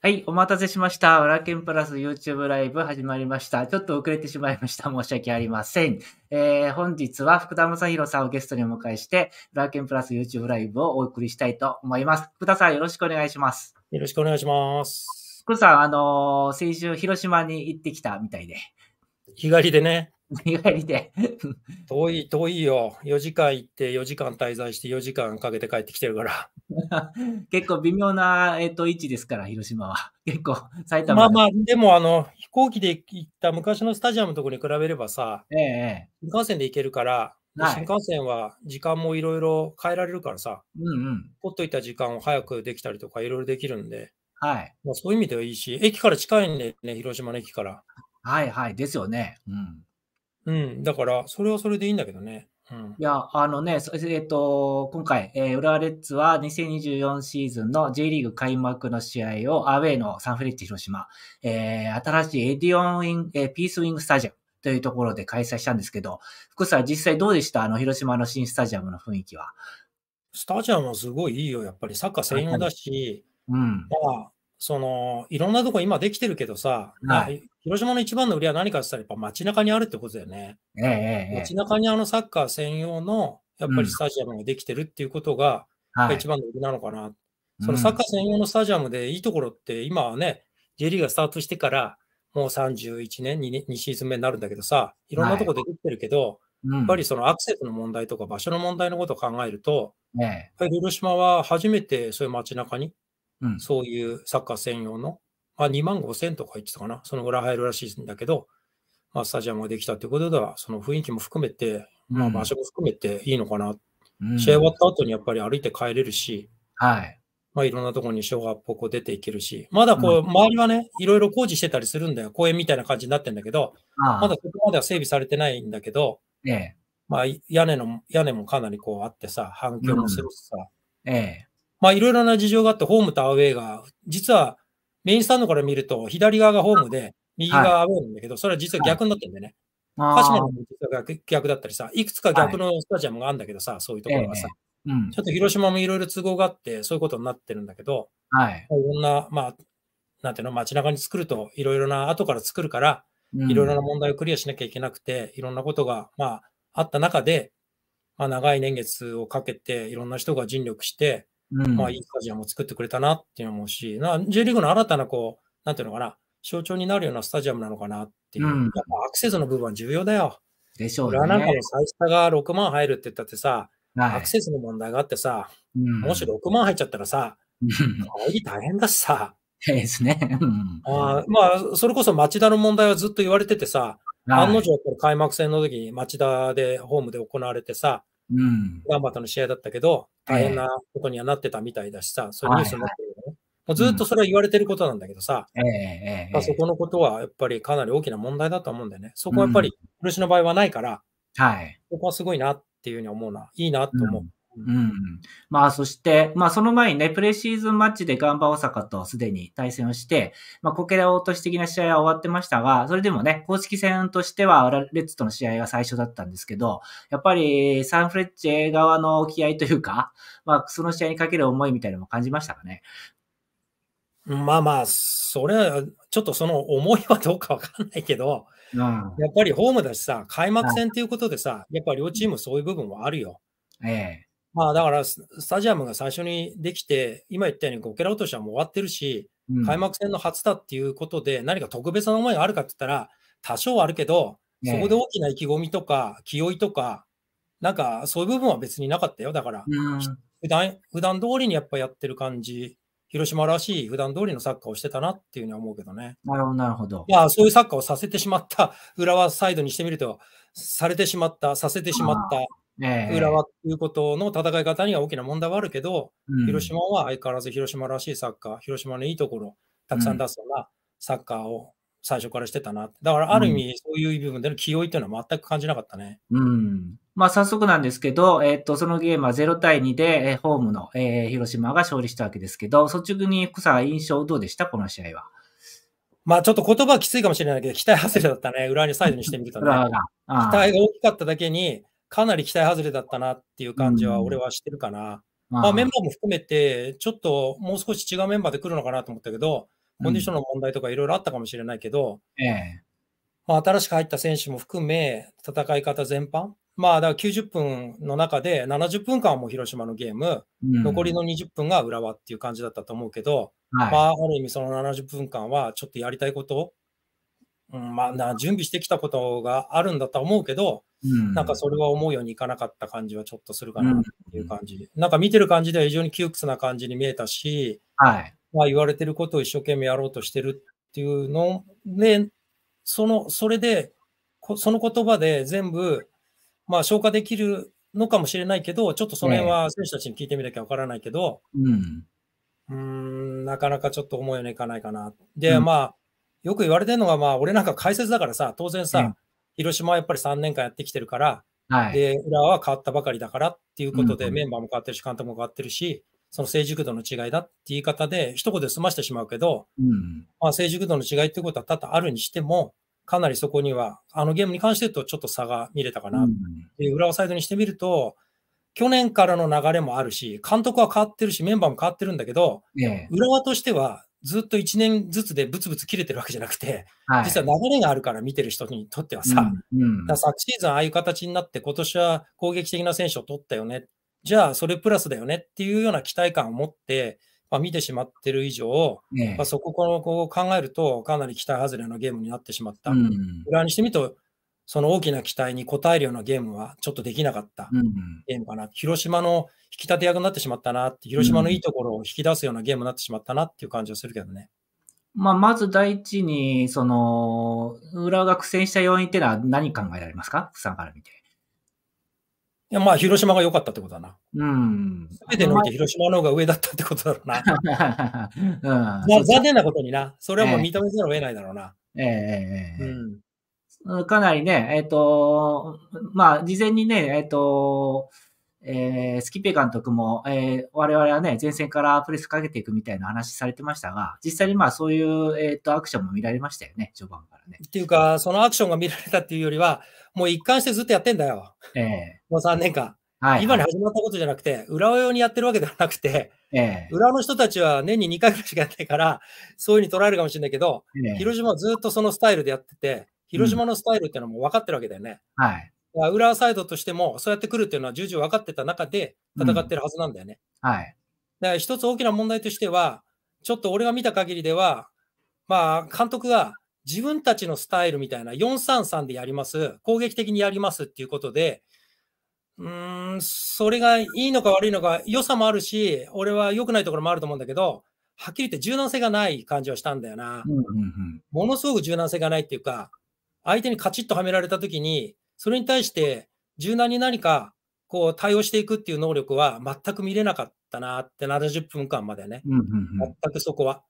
はい、お待たせしました。わラケンプラス YouTube ライブ始まりました。ちょっと遅れてしまいました。申し訳ありません。えー、本日は福田正宏さんをゲストにお迎えして、わラケンプラス YouTube ライブをお送りしたいと思います。福田さん、よろしくお願いします。よろしくお願いします。福田さん、あのー、先週広島に行ってきたみたいで。日帰りでね。振返りで。遠い、遠いよ。4時間行って、4時間滞在して、4時間かけて帰ってきてるから。結構微妙な、えっ、ー、と、位置ですから、広島は。結構、埼玉まあまあ、でも、あの、飛行機で行った昔のスタジアムのところに比べればさ、ええ、新幹線で行けるから、はい、新幹線は時間もいろいろ変えられるからさ、うんうん、ほっといた時間を早くできたりとか、いろいろできるんで、はい。まあ、そういう意味ではいいし、駅から近いんでね、広島の駅から。はいはい、ですよね。うん。うん、だから、それはそれでいいんだけどね。いや、あのね、えっと、今回、えー、浦和レッズは2024シーズンの J リーグ開幕の試合をアウェイのサンフレッチ広島、えー、新しいエディオンウィン、えー、ピースウィングスタジアムというところで開催したんですけど、福さん実際どうでしたあの、広島の新スタジアムの雰囲気は。スタジアムはすごいいいよ、やっぱり。サッカー専用だし、うん。まあ、その、いろんなとこ今できてるけどさ、はい、広島の一番の売りは何かって言ったら、やっぱ街中にあるってことだよね。ええ街中にあのサッカー専用の、やっぱりスタジアムができてるっていうことが、うん、一番の売りなのかな、はい。そのサッカー専用のスタジアムでいいところって、今はね、J リーグがスタートしてから、もう31年2、2シーズン目になるんだけどさ、いろんなとこでできてるけど、はいやっぱりそのアクセスの問題とか場所の問題のことを考えると、広島は初めてそういう街中にそういうサッカー専用の、まあ、2万5千とか言ってたかな、そのぐらい入るらしいんだけど、まあ、スタジアムができたということでは、その雰囲気も含めて、まあ、場所も含めていいのかな、うん、試合終わった後にやっぱり歩いて帰れるし、はい。まあ、いろんなところに小学校出ていけるし、まだこう、周りはね、いろいろ工事してたりするんだよ。公園みたいな感じになってんだけど、まだそこまでは整備されてないんだけど、ええ、まあ、屋根の、屋根もかなりこうあってさ、反響もするしさ、うん、ええ、まあいろいろな事情があって、ホームとアウェイが、実はメインスタンドから見ると、左側がホームで、右側がアウェイなんだけど、それは実は逆になってるんだよね。鹿島の実は逆逆だったりさ、いくつか逆のスタジアムがあるんだけどさ、そういうところがさ、えーうん、ちょっと広島もいろいろ都合があって、そういうことになってるんだけど、はい、いろんな、まあ、なんていうの、街中に作ると、いろいろな、後から作るから、いろいろな問題をクリアしなきゃいけなくて、いろんなことが、まあ、あった中で、まあ、長い年月をかけて、いろんな人が尽力して、うん、まあ、いいスタジアムを作ってくれたなって思うし、な J リーグの新たな、こう、なんていうのかな、象徴になるようなスタジアムなのかなっていう。うん、やっぱアクセスの部分は重要だよ。でしょうね。なんかの最下が6万入るって言ったってさ、はい、アクセスの問題があってさ、うん、もし6万入っちゃったらさ、帰り大変だしさ。ですね。あまあ、それこそ町田の問題はずっと言われててさ、案の定、開幕戦の時に町田でホームで行われてさ、うん、ガンバとの試合だったけど、大変なことにはなってたみたいだしさ、えー、そういうニュースになってるよね。もうずっとそれは言われてることなんだけどさ、うんまあ、そこのことはやっぱりかなり大きな問題だと思うんだよね。そこはやっぱり、漆の場合はないから、はい、そこはすごいなっていうふうに思うな、いいなと思う。うん。まあ、そして、まあ、その前にね、プレシーズンマッチでガンバ大阪とすでに対戦をして、まあ、こけら落とし的な試合は終わってましたが、それでもね、公式戦としては、レッツとの試合が最初だったんですけど、やっぱり、サンフレッチェ側の気合というか、まあ、その試合にかける思いみたいなのも感じましたかね。まあまあ、それは、ちょっとその思いはどうかわかんないけど、うん、やっぱりホームだしさ、開幕戦ということでさ、はい、やっぱ両チームそういう部分はあるよ。ええ。まあ、だからス、タジアムが最初にできて、今言ったようにこう、オケラ落としはもう終わってるし、うん、開幕戦の初だっていうことで、何か特別な思いがあるかって言ったら、多少あるけど、そこで大きな意気込みとか、気負いとか、なんかそういう部分は別になかったよ。だから、うん、普段普段通りにやっぱやってる感じ、広島らしい普段通りのサッカーをしてたなっていうふうに思うけどね。なるほど、なるほど。いや、そういうサッカーをさせてしまった、浦和サイドにしてみると、されてしまった、させてしまった。浦和ということの戦い方には大きな問題はあるけど、広島は相変わらず広島らしいサッカー、広島のいいところ、たくさん出すようなサッカーを最初からしてたな。だからある意味、そういう部分での気負いというのは全く感じなかったね。うん。まあ早速なんですけど、えー、っと、そのゲームは0対2で、えー、ホームの、えー、広島が勝利したわけですけど、率直に福さん印象どうでしたこの試合は。まあちょっと言葉はきついかもしれないけど、期待外れだったね。裏にサイドにしてみるとね。期待が大きかっただけに、かなり期待外れだったなっていう感じは俺はしてるかな。うん、まあ、メンバーも含めて、ちょっともう少し違うメンバーで来るのかなと思ったけど、コンディションの問題とかいろいろあったかもしれないけど、うんえまあ、新しく入った選手も含め、戦い方全般、まあ、だから90分の中で70分間はもう広島のゲーム、うん、残りの20分が浦和っていう感じだったと思うけど、はい、まあ、ある意味その70分間はちょっとやりたいこと、うん、まあ、準備してきたことがあるんだと思うけど、なんかそれは思うようにいかなかった感じはちょっとするかなっていう感じで、なんか見てる感じでは非常に窮屈な感じに見えたし、はい、まあ言われてることを一生懸命やろうとしてるっていうので、その、それで、その言葉で全部、まあ消化できるのかもしれないけど、ちょっとその辺は選手たちに聞いてみなきゃわからないけど、うん、ん、なかなかちょっと思うようにいかないかな。で、うん、まあ、よく言われてるのが、まあ、俺なんか解説だからさ、当然さ、広島はやっぱり3年間やってきてるから、はい、で、浦和は変わったばかりだからっていうことで、うんうん、メンバーも変わってるし、監督も変わってるし、その成熟度の違いだって言い方で、一言で済ましてしまうけど、うん、まあ、成熟度の違いっていうことは多々あるにしても、かなりそこには、あのゲームに関して言うとちょっと差が見れたかな。うん、裏をサイドにしてみると、去年からの流れもあるし、監督は変わってるし、メンバーも変わってるんだけど、ね、浦和としてはずっと1年ずつでブツブツ切れてるわけじゃなくて、はい、実は流れがあるから見てる人にとってはさ、うんうん、昨シーズンああいう形になって、今年は攻撃的な選手を取ったよね、じゃあそれプラスだよねっていうような期待感を持って、まあ、見てしまってる以上、ね、まあ、そこを考えると、かなり期待外れのゲームになってしまった。うん、裏にしてみるとその大きな期待に応えるようなゲームはちょっとできなかったゲームかな。うんうん、広島の引き立て役になってしまったなって、広島のいいところを引き出すようなゲームになってしまったなっていう感じはするけどね。まあ、まず第一に、その、浦和が苦戦した要因っていうのは何考えられますか福さんから見て。いや、まあ、広島が良かったってことだな。うん。すべてにおいて広島の方が上だったってことだろうな。うん、まあ、残念なことにな。それはもう認めざるを得ないだろうな。ええええ。うんかなりね、えっ、ー、と、まあ、事前にね、えっ、ー、と、えー、スキペ監督も、えー、我々はね、前線からプレスかけていくみたいな話されてましたが、実際にまあそういう、えーと、アクションも見られましたよね、序盤からね。っていうか、そのアクションが見られたっていうよりは、もう一貫してずっとやってんだよ。ええー、もう3年間。はい、はい、今に始まったことじゃなくて、裏用にやってるわけではなくて、ええ裏の人たちは年に2回ぐらいしかやってないから、そういうふうに捉えるかもしれないけど、え広島はずっとそのスタイルでやってて、広島のスタイルっていうのも分かってるわけだよね。はい。裏サイドとしても、そうやってくるっていうのは重々分かってた中で戦ってるはずなんだよね。うん、はい。だから一つ大きな問題としては、ちょっと俺が見た限りでは、まあ、監督が自分たちのスタイルみたいな、433でやります、攻撃的にやりますっていうことで、うん、それがいいのか悪いのか、良さもあるし、俺は良くないところもあると思うんだけど、はっきり言って柔軟性がない感じはしたんだよな。うんうんうん、ものすごく柔軟性がないっていうか、相手にカチッとはめられたときに、それに対して柔軟に何かこう対応していくっていう能力は全く見れなかったなって、70分間までね、うんうんうん、全くそこは。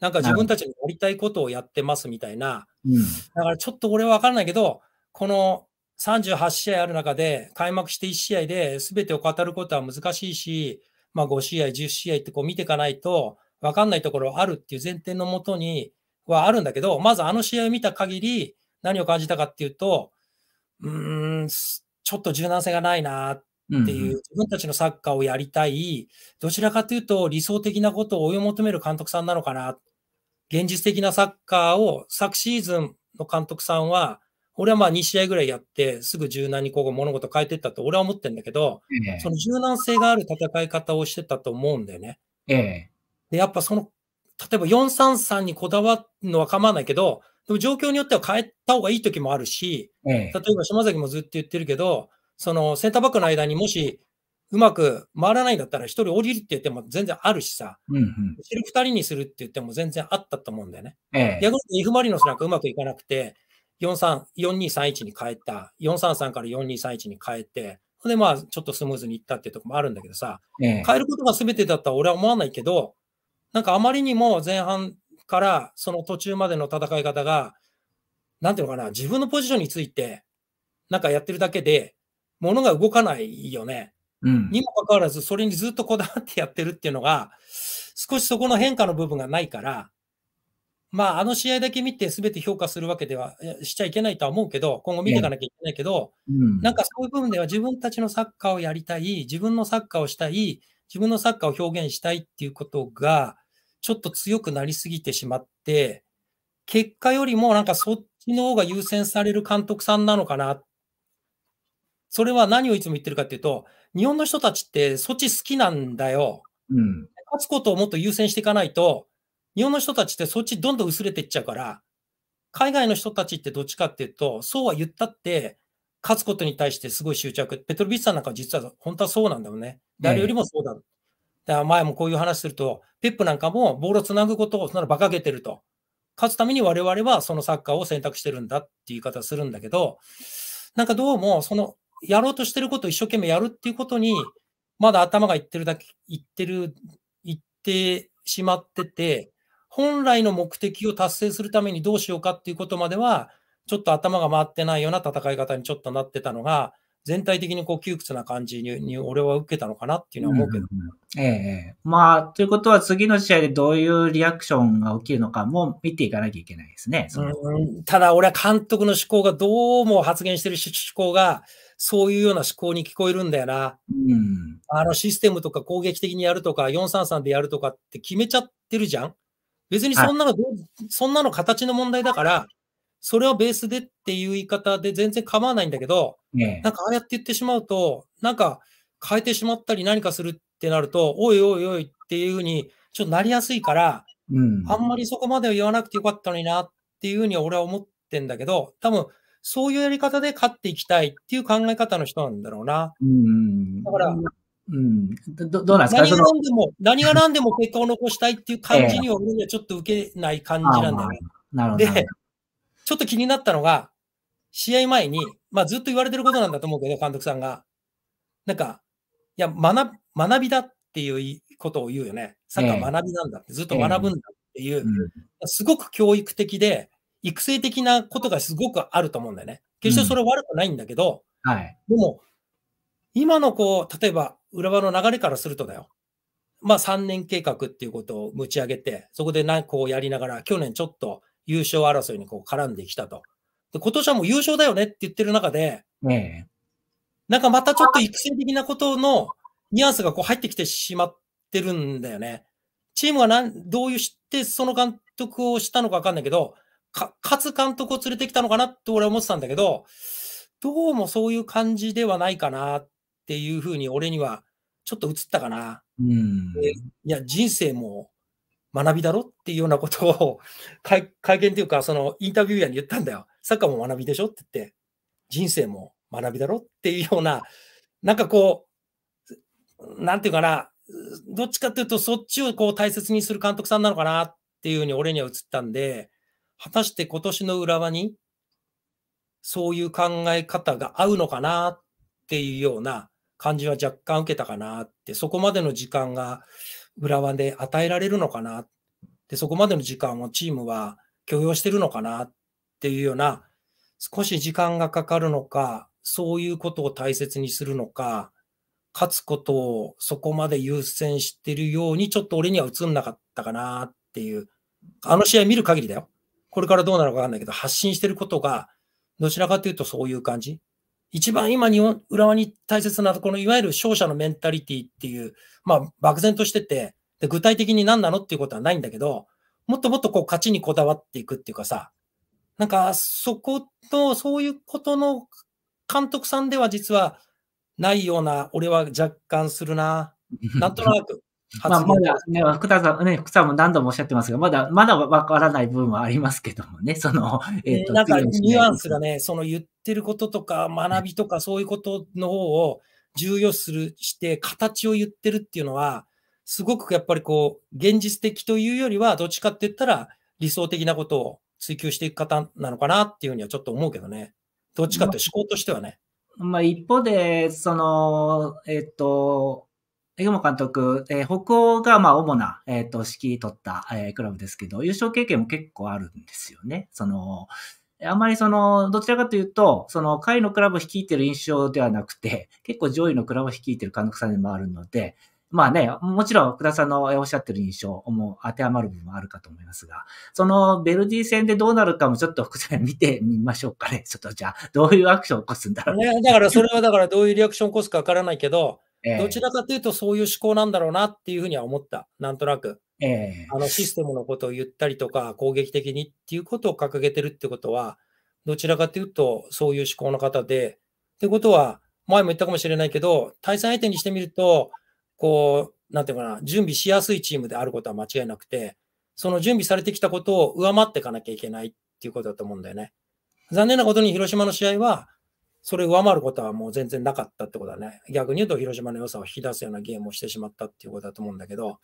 なんか自分たちにやりたいことをやってますみたいな、うん、だからちょっと俺は分からないけど、この38試合ある中で、開幕して1試合で全てを語ることは難しいし、まあ、5試合、10試合ってこう見ていかないと分かんないところあるっていう前提のもとにはあるんだけど、まずあの試合を見た限り、何を感じたかっていうと、うーん、ちょっと柔軟性がないなっていう、自分たちのサッカーをやりたい、どちらかというと理想的なことを追い求める監督さんなのかな。現実的なサッカーを昨シーズンの監督さんは、俺はまあ2試合ぐらいやって、すぐ柔軟にこう物事変えていったと俺は思ってんだけど、ええ、その柔軟性がある戦い方をしてたと思うんだよね。ええ、で、やっぱその、例えば433にこだわるのは構わないけど、でも状況によっては変えた方がいい時もあるし、例えば島崎もずっと言ってるけど、そのセンターバックの間にもしうまく回らないんだったら、1人降りるって言っても全然あるしさ、うん後ろ2人にするって言っても全然あったと思うんだよね。逆に F・ マリノスなんかうまくいかなくて、4231に変えた、433から4231に変えて、で、まあ、ちょっとスムーズにいったっていうとこもあるんだけどさ、変えることが全てだったら俺は思わないけど、なんかあまりにも前半からその途中までの戦い方が、なんていうのかな、自分のポジションについて、なんかやってるだけで、ものが動かないよね。うん、にもかかわらず、それにずっとこだわってやってるっていうのが、少しそこの変化の部分がないから、まあ、あの試合だけ見て全て評価するわけではしちゃいけないとは思うけど、今後見ていかなきゃいけないけど、ねなんかそういう部分では自分たちのサッカーをやりたい、自分のサッカーをしたい、自分のサッカーを表現したいっていうことが、ちょっと強くなりすぎてしまって、結果よりもなんかそっちの方が優先される監督さんなのかな。それは何をいつも言ってるかっていうと、日本の人たちってそっち好きなんだよ。うん、勝つことをもっと優先していかないと、日本の人たちってそっちどんどん薄れていっちゃうから、海外の人たちってどっちかっていうと、そうは言ったって、勝つことに対してすごい執着。ペトルビッツさんなんか実は本当はそうなんだよね。誰よりもそうだら前もこういう話すると、ペップなんかもボールを繋ぐことをそんなの馬鹿げてると。勝つために我々はそのサッカーを選択してるんだっていう言い方するんだけど、なんかどうも、その、やろうとしてることを一生懸命やるっていうことに、まだ頭がいってるだけ、いってる、いってしまってて、本来の目的を達成するためにどうしようかっていうことまでは、ちょっと頭が回ってないような戦い方にちょっとなってたのが、全体的にこう窮屈な感じにに俺は受けたのかなっていうのは思うけど。うん、ええまあ、ということは次の試合でどういうリアクションが起きるのかも見ていかなきゃいけないですね。うんただ俺は監督の思考がどうも発言してる思考が、そういうような思考に聞こえるんだよな。うん、あのシステムとか攻撃的にやるとか、433でやるとかって決めちゃってるじゃん。別にそんなの、はい、そんなの形の問題だから、それはベースでっていう言い方で全然構わないんだけど、なんかああやって言ってしまうと、なんか変えてしまったり何かするってなると、おいおいおいっていうふうにちょっとなりやすいから、うん、あんまりそこまでは言わなくてよかったのになっていうふうには俺は思ってんだけど、多分そういうやり方で勝っていきたいっていう考え方の人なんだろうな。うん、だから、うん、どどうなんですか何が何でも、何が何でも結果を残したいっていう感じには、俺にはちょっと受けない感じなんだよね。なるほど。ちょっと気になったのが、試合前に、まあ、ずっと言われてることなんだと思うけど、監督さんが。なんか、いや、学学びだっていうことを言うよね。サッカー学びなんだって、ずっと学ぶんだっていう、すごく教育的で、育成的なことがすごくあると思うんだよね。決してそれ悪くないんだけど、うん、はい、でも、今のこう、例えば、裏場の流れからするとだよ。まあ、3年計画っていうことを持ち上げて、そこで何個うやりながら、去年ちょっと優勝争いにこう絡んできたと。で、今年はもう優勝だよねって言ってる中で、ね、なんかまたちょっと育成的なことのニュアンスがこう入ってきてしまってるんだよね。チームはなんどういうして、その監督をしたのかわかんないけど、か、勝監督を連れてきたのかなって俺は思ってたんだけど、どうもそういう感じではないかなっていうふうに俺にはちょっと映ったかな。うん。いや、人生も学びだろっていうようなことを会見というか、そのインタビューヤーに言ったんだよ。サッカーも学びでしょって言って、人生も学びだろっていうような、なんかこう、なんていうかな、どっちかっていうと、そっちをこう大切にする監督さんなのかなっていうふうに俺には映ったんで、果たして今年の浦和に、そういう考え方が合うのかなっていうような感じは若干受けたかなって、そこまでの時間が、浦和で与えられるのかな。で、そこまでの時間をチームは許容してるのかなっていうような、少し時間がかかるのか、そういうことを大切にするのか、勝つことをそこまで優先してるように、ちょっと俺には映んなかったかなっていう、あの試合見る限りだよ。これからどうなるかわかんないけど、発信してることが、どちらかというとそういう感じ。一番今日本、浦和に大切な、このいわゆる勝者のメンタリティっていう、まあ、漠然としててで、具体的に何なのっていうことはないんだけど、もっともっとこう、勝ちにこだわっていくっていうかさ、なんか、そこと、そういうことの監督さんでは実はないような、俺は若干するな。なんとなく。まあ、まだね、福田さん、ね、福さんも何度もおっしゃってますが、まだ、まだわからない部分はありますけどもね、その、えー、なんかニュアンスがね、その言っってることとか学びとかそういうことの方を重要するして形を言ってるっていうのはすごくやっぱりこう現実的というよりはどっちかって言ったら理想的なことを追求していく方なのかなっていうふうにはちょっと思うけどね。どっちかって思考としてはね。まあ、一方で、その、えっ、と、江本監督、えー、北欧がまあ主な、えっ、ー、と、指揮取った、えー、クラブですけど、優勝経験も結構あるんですよね。その、あまりその、どちらかというと、その、下位のクラブを率いてる印象ではなくて、結構上位のクラブを率いてる監督さんでもあるので、まあね、もちろん福田さんのおっしゃってる印象も当てはまる部分もあるかと思いますが、そのベルディ戦でどうなるかもちょっと福田さん見てみましょうかね。ちょっとじゃあ、どういうアクションを起こすんだろう、ね、だからそれはだからどういうリアクションを起こすかわからないけど、えー、どちらかというとそういう思考なんだろうなっていうふうには思った。なんとなく。えー、あのシステムのことを言ったりとか、攻撃的にっていうことを掲げてるってことは、どちらかというと、そういう思考の方で、ってことは、前も言ったかもしれないけど、対戦相手にしてみると、こう、なんていうかな、準備しやすいチームであることは間違いなくて、その準備されてきたことを上回っていかなきゃいけないっていうことだと思うんだよね。残念なことに広島の試合は、それを上回ることはもう全然なかったってことだね。逆に言うと広島の良さを引き出すようなゲームをしてしまったっていうことだと思うんだけど、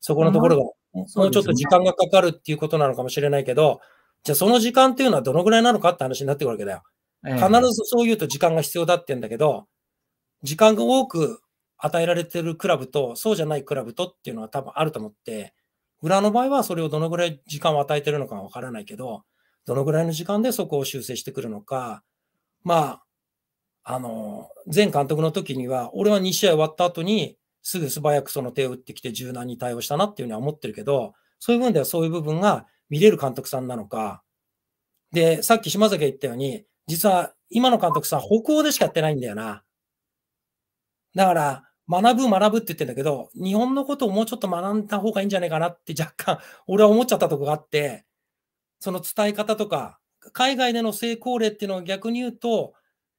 そこのところが、もうちょっと時間がかかるっていうことなのかもしれないけど、じゃあその時間っていうのはどのぐらいなのかって話になってくるわけだよ。必ずそう言うと時間が必要だって言うんだけど、時間が多く与えられてるクラブと、そうじゃないクラブとっていうのは多分あると思って、裏の場合はそれをどのぐらい時間を与えてるのかわからないけど、どのぐらいの時間でそこを修正してくるのか、まあ、あの、前監督の時には、俺は2試合終わった後に、すぐ素早くその手を打ってきて柔軟に対応したなっていうふうには思ってるけど、そういう部分ではそういう部分が見れる監督さんなのか。で、さっき島崎が言ったように、実は今の監督さん、北欧でしかやってないんだよな。だから、学ぶ、学ぶって言ってんだけど、日本のことをもうちょっと学んだ方がいいんじゃないかなって若干、俺は思っちゃったとこがあって、その伝え方とか、海外での成功例っていうのを逆に言うと、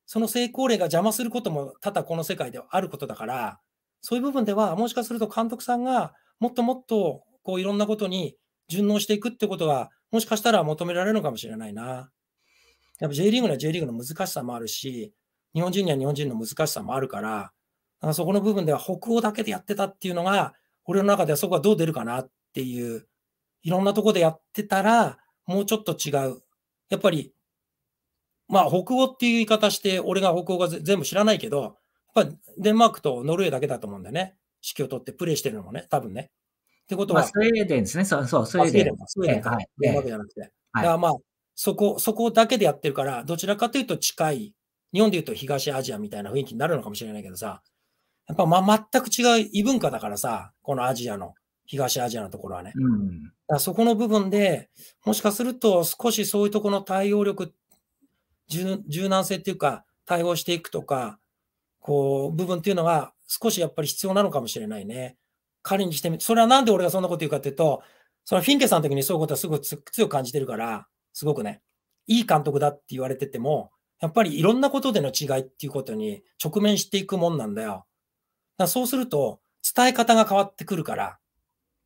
その成功例が邪魔することも多々この世界ではあることだから、そういう部分では、もしかすると監督さんがもっともっとこういろんなことに順応していくってことが、もしかしたら求められるのかもしれないな。やっぱ J リーグには J リーグの難しさもあるし、日本人には日本人の難しさもあるから、からそこの部分では北欧だけでやってたっていうのが、俺の中ではそこはどう出るかなっていう、いろんなとこでやってたら、もうちょっと違う。やっぱり、まあ北欧っていう言い方して、俺が北欧が全部知らないけど、やっぱデンマークとノルウェーだけだと思うんだよね。指揮を取ってプレイしてるのもね、多分ね。ってことは。まあ、スウェーデンですね。そう、そう、スウェーデン。スウェーデンか。デンマークじゃなくて。はい、だからまあ、そこ、そこだけでやってるから、どちらかというと近い、日本でいうと東アジアみたいな雰囲気になるのかもしれないけどさ、やっぱま、全く違う異文化だからさ、このアジアの、東アジアのところはね。うん、だそこの部分で、もしかすると少しそういうところの対応力、柔軟性っていうか、対応していくとか、こう、部分っていうのが少しやっぱり必要なのかもしれないね。彼にしてみて、それはなんで俺がそんなこと言うかっていうと、そのフィンケさんの時にそういうことはすごい強く感じてるから、すごくね、いい監督だって言われてても、やっぱりいろんなことでの違いっていうことに直面していくもんなんだよ。だそうすると、伝え方が変わってくるから、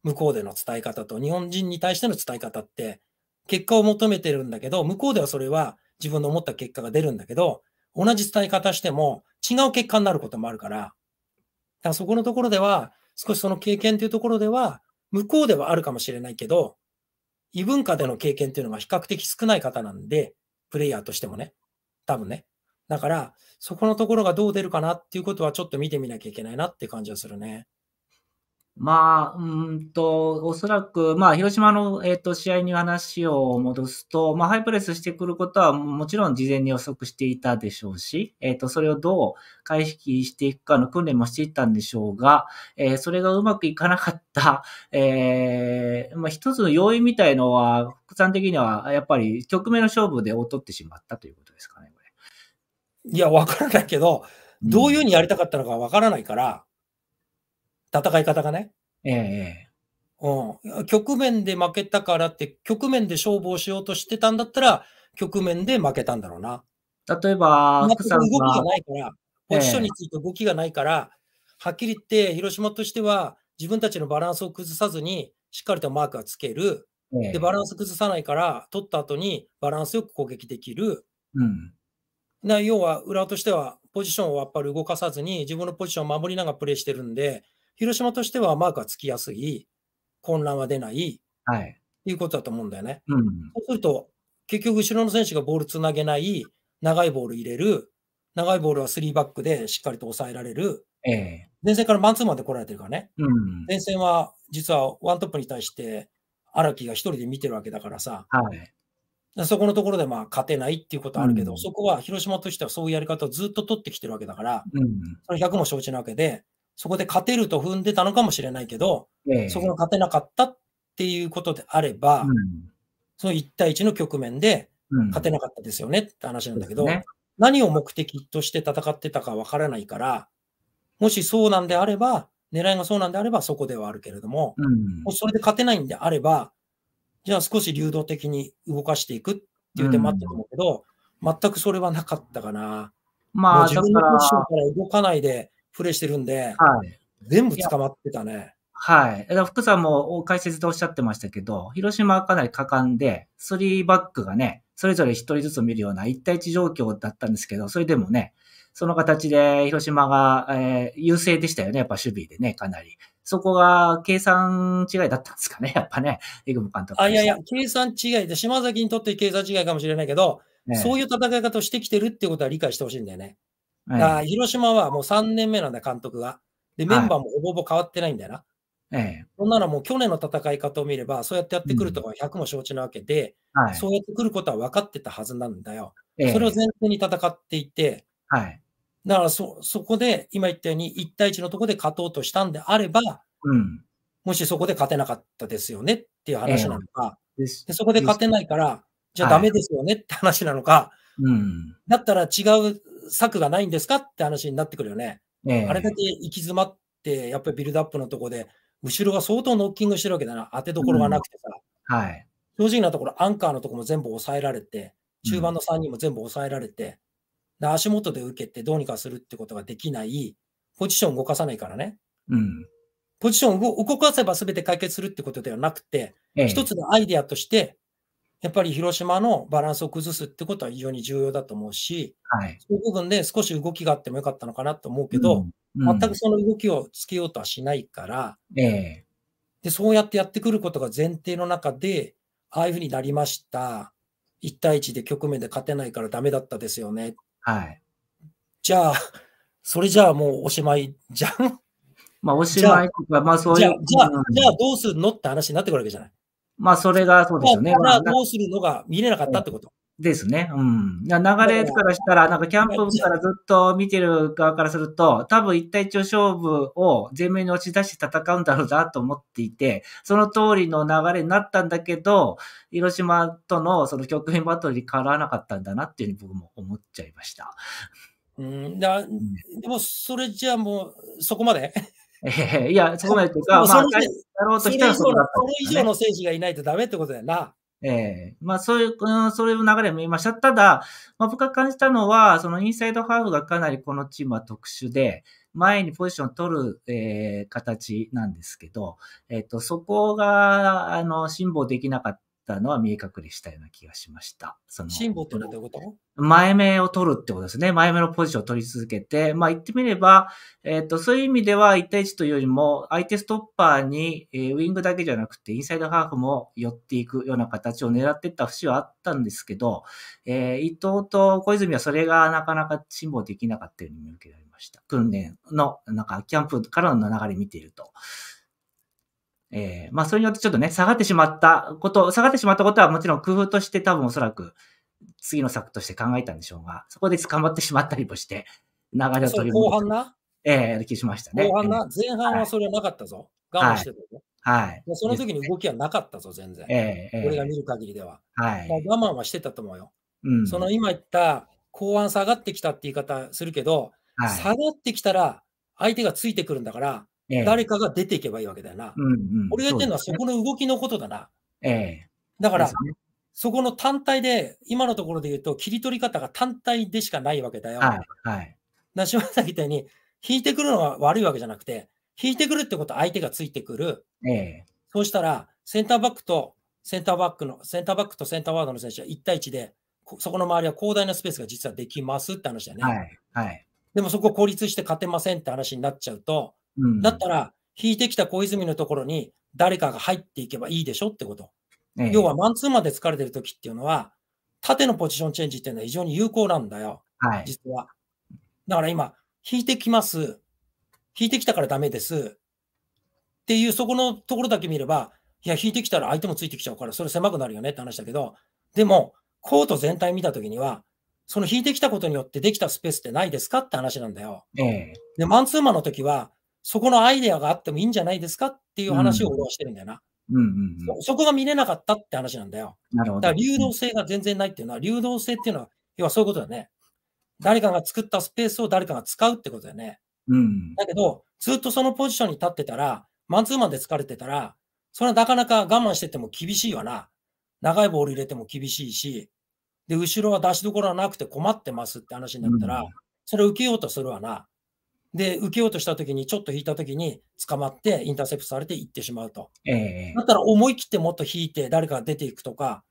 向こうでの伝え方と日本人に対しての伝え方って、結果を求めてるんだけど、向こうではそれは自分の思った結果が出るんだけど、同じ伝え方しても違う結果になることもあるから、だからそこのところでは、少しその経験というところでは、向こうではあるかもしれないけど、異文化での経験っていうのが比較的少ない方なんで、プレイヤーとしてもね、多分ね。だから、そこのところがどう出るかなっていうことはちょっと見てみなきゃいけないなって感じはするね。まあ、うんと、おそらく、まあ、広島の、えっ、ー、と、試合に話を戻すと、まあ、ハイプレスしてくることは、もちろん事前に予測していたでしょうし、えっ、ー、と、それをどう回避していくかの訓練もしていったんでしょうが、えー、それがうまくいかなかった、えー、まあ、一つの要因みたいのは、福さん的には、やっぱり、局面の勝負で劣ってしまったということですかね、これ。いや、わからないけど、どういうふうにやりたかったのかわからないから、戦い方がね。ええうん。局面で負けたからって、局面で勝負をしようとしてたんだったら、局面で負けたんだろうな。例えば、全く動きがないから、ポジションについて動きがないから、はっきり言って、広島としては、自分たちのバランスを崩さずに、しっかりとマークはつける。で、バランス崩さないから、取った後にバランスよく攻撃できる。うん、な要は、裏としては、ポジションをやっぱり動かさずに、自分のポジションを守りながらプレーしてるんで、広島としてはマークがつきやすい、混乱は出ない、はい、いうことだと思うんだよね。うん、そうすると、結局後ろの選手がボールつなげない、長いボール入れる、長いボールは3バックでしっかりと抑えられる、ええ、前線からマンツーマンで来られてるからね、うん、前線は実はワントップに対して荒木が一人で見てるわけだからさ、はい、そこのところでまあ勝てないっていうことはあるけど、うん、そこは広島としてはそういうやり方をずっと取ってきてるわけだから、うん、それ100も承知なわけで、そこで勝てると踏んでたのかもしれないけど、えー、そこが勝てなかったっていうことであれば、うん、その1対1の局面で勝てなかったですよねって話なんだけど、うんね、何を目的として戦ってたかわからないから、もしそうなんであれば、狙いがそうなんであればそこではあるけれども、うん、もそれで勝てないんであれば、じゃあ少し流動的に動かしていくっていう点もあったと思うけど、全くそれはなかったかな。まあ、自分のポジから動かないで、プレイしてるんで、はい、全部捕まってたね。はい。福さんも解説でおっしゃってましたけど、広島はかなり果敢で、3バックがね、それぞれ一人ずつ見るような一対一状況だったんですけど、それでもね、その形で広島が、えー、優勢でしたよね、やっぱ守備でね、かなり。そこが計算違いだったんですかね、やっぱね、エグム監督。あ、いやいや、計算違いで、島崎にとって計算違いかもしれないけど、ね、そういう戦い方をしてきてるってことは理解してほしいんだよね。はあ広島はもう3年目なんだ、監督が。で、メンバーもほぼほぼ変わってないんだよな。ええ、そんならもう去年の戦い方を見れば、そうやってやってくるとは100も承知なわけで、うんはい、そうやってくることは分かってたはずなんだよ。え、それを前提に戦っていて、はい、だからそそこで今言ったように1対1のところで勝とうとしたんであれば、うん、もしそこで勝てなかったですよねっていう話なのか、でそこで勝てないから、じゃあだめですよねって話なのか、うん、だったら違う策がないんですかって話になってくるよね。えー、あれだけ行き詰まって、やっぱりビルドアップのとこで、後ろが相当ノッキングしてるわけだな、当てどころがなくてさ、うん、はい、正直なところ、アンカーのとこも全部抑えられて、中盤の3人も全部抑えられて、うん、足元で受けてどうにかするってことができない、ポジション動かさないからね。うん、ポジションを動かせば全て解決するってことではなくて、一、つのアイデアとして、やっぱり広島のバランスを崩すってことは非常に重要だと思うし、はい、そういう部分で少し動きがあってもよかったのかなと思うけど、うんうん、全くその動きをつけようとはしないから、えー、で、そうやってやってくることが前提の中で、ああいうふうになりました。1対1で局面で勝てないからダメだったですよね。はい。じゃあ、それじゃあもうおしまいじゃん。まあ、おしまいとか、まあそういう。じゃあ、じゃあ、じゃあどうするのって話になってくるわけじゃない。まあ、それがそうですよね。まあ、どうするのが見れなかったってこと。ですね。うん。流れからしたら、なんかキャンプからずっと見てる側からすると、多分一対一勝負を前面に押し出して戦うんだろうなと思っていて、その通りの流れになったんだけど、広島とのその局面バトルに変わらなかったんだなっていうふうに僕も思っちゃいました。うん、だでも、それじゃあもう、そこまでえいや、そこまでというか、まあ、やろうとしたらそ、ね、それ以上の選手がいないとダメってことだよな。ええー、まあそういう、そういう流れもいました。ただ、まあ僕が感じたのは、そのインサイドハーフがかなりこのチームは特殊で、前にポジション取る、えー、形なんですけど、えっ、ー、と、そこが、あの、辛抱できなかったのは見え隠れしたような気がしました。その辛抱ってのはどういうこと前目を取るってことですね。前目のポジションを取り続けて、まあ言ってみれば、えっ、ー、と、そういう意味では1対1というよりも、相手ストッパーに、えー、ウィングだけじゃなくて、インサイドハーフも寄っていくような形を狙っていった節はあったんですけど、えー、伊藤と小泉はそれがなかなか辛抱できなかったように見受けられました。訓練の、なんか、キャンプからの流れ見ていると。えー、まあ、それによってちょっとね、下がってしまったこと、下がってしまったことはもちろん工夫として多分おそらく次の策として考えたんでしょうが、そこで捕まってしまったりもして、流れを取り戻す。後半なええー、気しましたね。後半な、前半はそれはなかったぞ。我慢してたぞ。はい。もうその時に動きはなかったぞ、全然。ええー、俺が見る限りでは。はい。我慢はしてたと思うよ。うん、その今言った、後半下がってきたって言い方するけど、はい、下がってきたら相手がついてくるんだから、誰かが出ていけばいいわけだよな。俺が言ってるのはそこの動きのことだな。ええ、だから、そこの単体で、今のところで言うと、切り取り方が単体でしかないわけだよ。はい。はい、な、島みたいに、引いてくるのは悪いわけじゃなくて、引いてくるってことは相手がついてくる。ええ、そうしたら、センターバックとセンターバックの、センターバックとセンターワードの選手は1対1で、そこの周りは広大なスペースが実はできますって話だよね。はい。はい、でもそこを孤立して勝てませんって話になっちゃうと、だったら、引いてきた小泉のところに誰かが入っていけばいいでしょってこと。ええ、要は、マンツーマンで疲れてるときっていうのは、縦のポジションチェンジっていうのは非常に有効なんだよ。はい、実は。だから今、引いてきます。引いてきたからダメです。っていう、そこのところだけ見れば、いや、引いてきたら相手もついてきちゃうから、それ狭くなるよねって話だけど、でも、コート全体見たときには、その引いてきたことによってできたスペースってないですかって話なんだよ。ええ、で、マンツーマンの時は、そこのアイデアがあってもいいんじゃないですかっていう話を俺はしてるんだよな。うんうんうんそこが見れなかったって話なんだよ。なるほど。だから流動性が全然ないっていうのは、流動性っていうのは、要はそういうことだよね。誰かが作ったスペースを誰かが使うってことだよね。うん、だけど、ずっとそのポジションに立ってたら、マンツーマンで疲れてたら、それはなかなか我慢してても厳しいわな。長いボール入れても厳しいし、で、後ろは出しどころはなくて困ってますって話になったら、うん、それを受けようとするわな。で、受けようとしたときに、ちょっと引いたときに、捕まって、インターセプトされて行ってしまうと。えー、だったら、思い切ってもっと引いて、誰かが出ていくとか、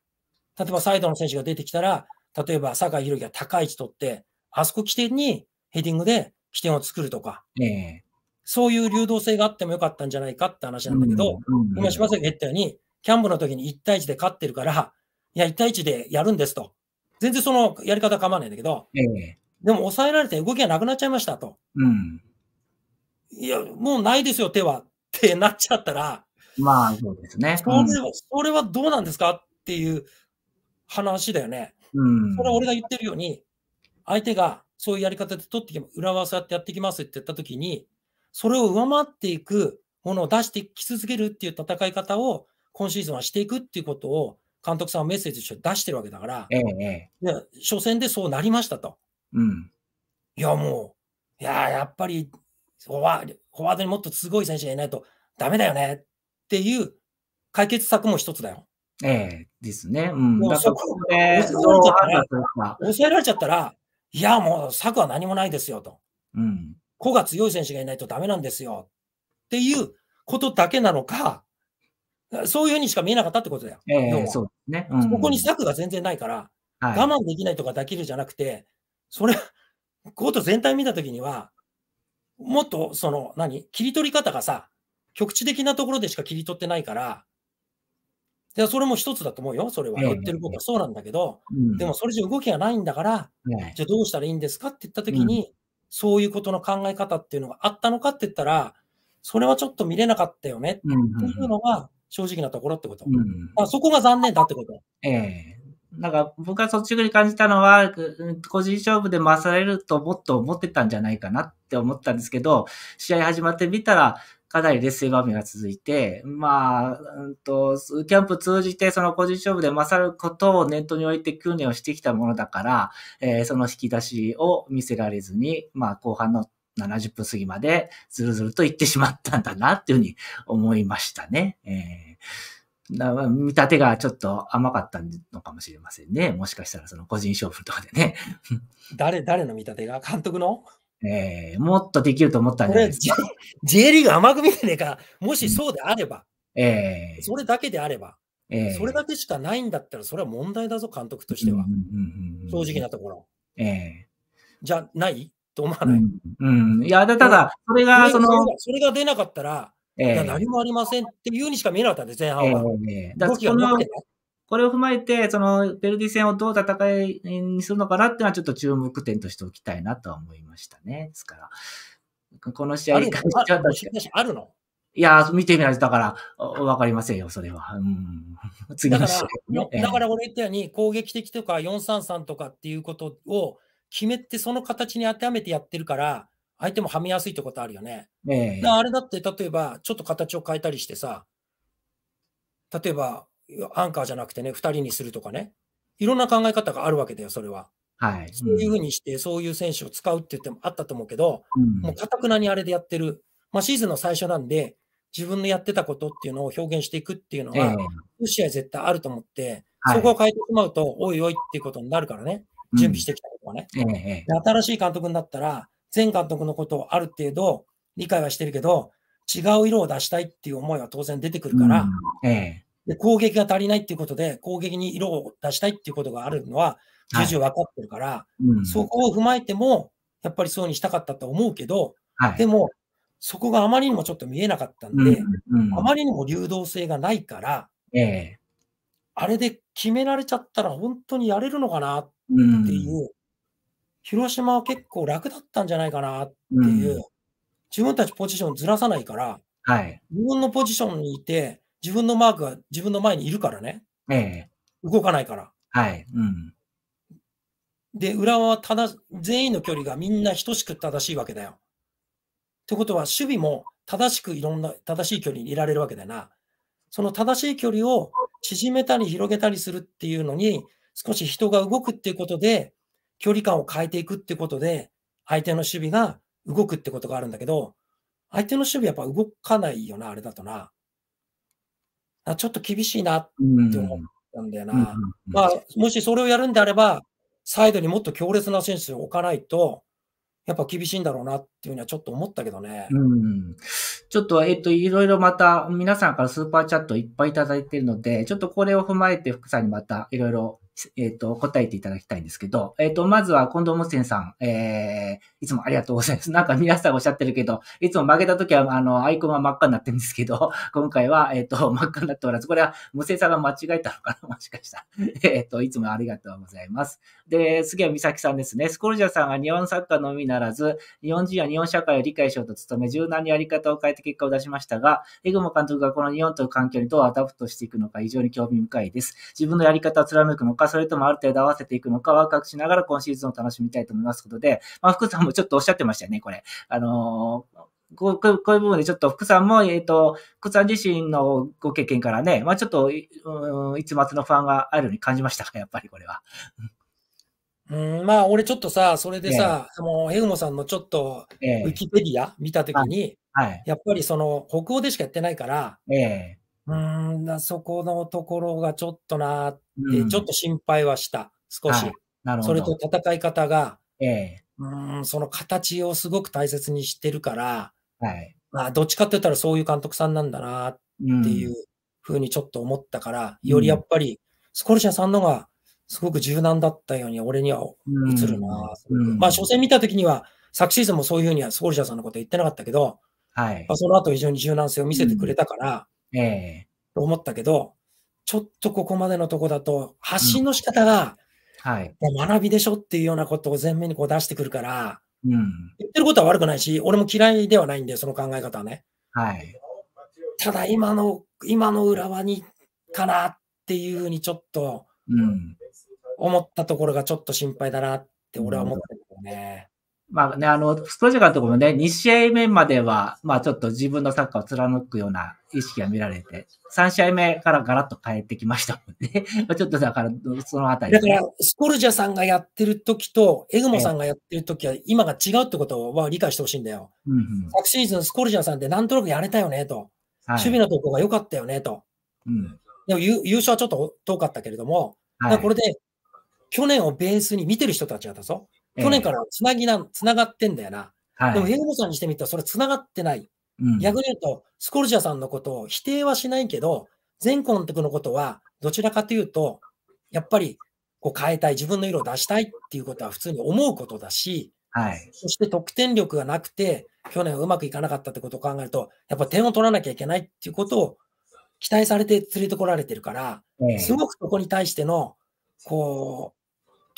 例えばサイドの選手が出てきたら、例えば酒井宏樹が高い位置取って、あそこ起点にヘディングで起点を作るとか、えー、そういう流動性があってもよかったんじゃないかって話なんだけど、うんうんうん、今、柴崎が言ったように、キャンプの時に1対1で勝ってるから、いや、1対1でやるんですと。全然そのやり方構わないんだけど、えー、でも抑えられて動きがなくなっちゃいましたと。うん。いや、もうないですよ、手は。ってなっちゃったら。まあ、そうですね。それは、それはどうなんですかっていう話だよね。うん。それは俺が言ってるように、相手がそういうやり方で取ってきます、裏技ってやってきますって言ったときに、それを上回っていくものを出してき続けるっていう戦い方を今シーズンはしていくっていうことを監督さんはメッセージとして出してるわけだから、ええ、初戦でそうなりましたと。うん。いや、もう、いや、やっぱりフォワードにもっとすごい選手がいないとだめだよねっていう解決策も一つだよ。ええー、ですね。うん。だそこで抑えられちゃったら、いや、もう策は何もないですよと。うん。子が強い選手がいないとだめなんですよっていうことだけなのか、そういうふうにしか見えなかったってことだよ。ええー、そうですね。うん、こに策が全然ないから、はい、我慢できないとかできるじゃなくて、それ、コート全体見たときには、もっとその何、切り取り方がさ、局地的なところでしか切り取ってないから、いやそれも一つだと思うよ、それは。言ってることはそうなんだけど、でもそれじゃ動きがないんだから、じゃあどうしたらいいんですかって言ったときに、そういうことの考え方っていうのがあったのかって言ったら、それはちょっと見れなかったよねっていうのが正直なところってこと。そこが残念だってこと。ええなんか僕が率直に感じたのは、個人勝負で回されるともっと思ってたんじゃないかなって思ったんですけど、試合始まってみたら、かなり劣勢場面が続いて、まあ、うんと、キャンプ通じてその個人勝負で勝ることを念頭に置いて訓練をしてきたものだから、えー、その引き出しを見せられずに、まあ後半の70分過ぎまでずるずると行ってしまったんだなっていうふうに思いましたね。えー見立てがちょっと甘かったのかもしれませんね。もしかしたらその個人勝負とかでね。誰、誰の見立てが監督のええー、もっとできると思ったんじゃないですか。J リーグ甘く見てねえか、もしそうであれば、ええー、それだけであれば、ええー、それだけしかないんだったら、それは問題だぞ、監督としては。正直なところ。ええじゃないと思わない。うん、うん、いや、ただ、それが、その。それが出なかったら、えー、何もありませんっていうにしか見えなかったんで前半は。えー、このこれを踏まえて、その、ベルディ戦をどう戦いにするのかなっていうのは、ちょっと注目点としておきたいなとは思いましたね。ですから、この試合に関しては。あるのいや、見てみないと、だから、わかりませんよ、それは。うん、次の試合、だから、から俺言ったように、攻撃的とか433とかっていうことを決めて、その形に当てはめてやってるから、相手もはみやすいってことあるよね。えあれだって、例えば、ちょっと形を変えたりしてさ、例えば、アンカーじゃなくてね、2人にするとかね、いろんな考え方があるわけだよ、それは。はい、そういうふうにして、そういう選手を使うって言ってもあったと思うけど、うん、もうかたくなにあれでやってる、まあ、シーズンの最初なんで、自分のやってたことっていうのを表現していくっていうのは、えー、試合絶対あると思って、そこを変えてしまうと、おいおいっていうことになるからね、準備してきたことはね。うんえー、新しい監督になったら、前監督のことをある程度理解はしてるけど、違う色を出したいっていう思いは当然出てくるから、うん、ええ、で攻撃が足りないっていうことで、攻撃に色を出したいっていうことがあるのは、重々分かってるから、はいうん、そこを踏まえても、やっぱりそうにしたかったと思うけど、はい、でも、そこがあまりにもちょっと見えなかったんで、うん、あまりにも流動性がないから、ええ、あれで決められちゃったら本当にやれるのかなっていう広島は結構楽だったんじゃないかなっていう、うん、自分たちポジションずらさないから、はい、自分のポジションにいて、自分のマークが自分の前にいるからね、ええ、動かないから。はいうん、で、浦和はただ全員の距離がみんな等しく正しいわけだよ。ってことは、守備も正しくいろんな正しい距離にいられるわけだな。その正しい距離を縮めたり広げたりするっていうのに、少し人が動くっていうことで、距離感を変えていくってことで、相手の守備が動くってことがあるんだけど、相手の守備やっぱ動かないよな、あれだとな。ちょっと厳しいなって思ったんだよな。まあ、もしそれをやるんであれば、サイドにもっと強烈な選手を置かないと、やっぱ厳しいんだろうなっていうふうにはちょっと思ったけどね。うん。ちょっと、えっと、いろいろまた皆さんからスーパーチャットいっぱいいただいてるので、ちょっとこれを踏まえて福さんにまたいろいろえっ、ー、と、答えていただきたいんですけど、えっ、ー、と、まずは近藤無線さん、えー、いつもありがとうございます。なんか皆さんおっしゃってるけど、いつも負けた時は、あの、アイコンは真っ赤になってるんですけど、今回は、えっ、ー、と、真っ赤になっておらず、これは無線さんが間違えたのかな もしかしたら。えっと、いつもありがとうございます。で、次は美咲さんですね。スコルジャーさんは日本サッカーのみならず、日本人や日本社会を理解しようと努め、柔軟にやり方を変えて結果を出しましたが、エグモ監督がこの日本という環境にどうアダプトしていくのか非常に興味深いです。自分のやり方を貫くのかか、それともある程度合わせていくのか、ワクワクしながら今シーズンを楽しみたいと思いますことで、まあ、福さんもちょっとおっしゃってましたよね、これ。あのーこうこういう部分でちょっと福さんも、えっ、ー、と、福さん自身のご経験からね、まあちょっと、うん、ま末の不安があるように感じましたか、やっぱりこれは。うん、まあ俺ちょっとさ、それでさ、えー、のエグモさんのちょっと、ウィキペディア見たときに、はい、やっぱりその北欧でしかやってないから、えうん、だそこのところがちょっとなって、ちょっと心配はした、少し。はい、なるほどそれと戦い方が、ええー、うん、その形をすごく大切にしてるから、はい、まあ、どっちかって言ったらそういう監督さんなんだなっていうふうにちょっと思ったから、うん、よりやっぱり、スコルシャさんのがすごく柔軟だったように俺には映るな、うん、まあ、初戦見た時には、昨シーズンもそういうふうにはスコルシャさんのこと言ってなかったけど、はい、まあ、その後非常に柔軟性を見せてくれたから、えと思ったけど、ちょっとここまでのとこだと、発信の仕方が、うん、はい、学びでしょっていうようなことを前面にこう出してくるから、うん、言ってることは悪くないし、俺も嫌いではないんで、その考え方はね。はい、ただ、今の、今の裏輪にかなっていうふうにちょっと、うん、思ったところがちょっと心配だなって俺は思ってるどね。まあね、あの、ストジェカともね、2試合目までは、まあちょっと自分のサッカーを貫くような意識が見られて、3試合目からガラッと変えてきましたもんね。ちょっとだから、そのあたり。だから、スコルジャさんがやってる時と、エグモさんがやってる時は、今が違うってことは理解してほしいんだよ。昨シーズン、スコルジャさんってなんとなくやれたよねと。はい、守備のとこが良かったよねと。うん、でも優勝はちょっと遠かったけれども、はい、これで、去年をベースに見てる人たちったぞ。去年からつなぎな、つながってんだよな。はい、でも、ヘイモさんにしてみたら、それつながってない。うん、逆に言うと、スコルジャさんのことを否定はしないけど、ンテクのことは、どちらかというと、やっぱりこう変えたい、自分の色を出したいっていうことは普通に思うことだし、はい、そして得点力がなくて、去年うまくいかなかったってことを考えると、やっぱ点を取らなきゃいけないっていうことを期待されて連れてこられてるから、すごくそこに対しての、こう、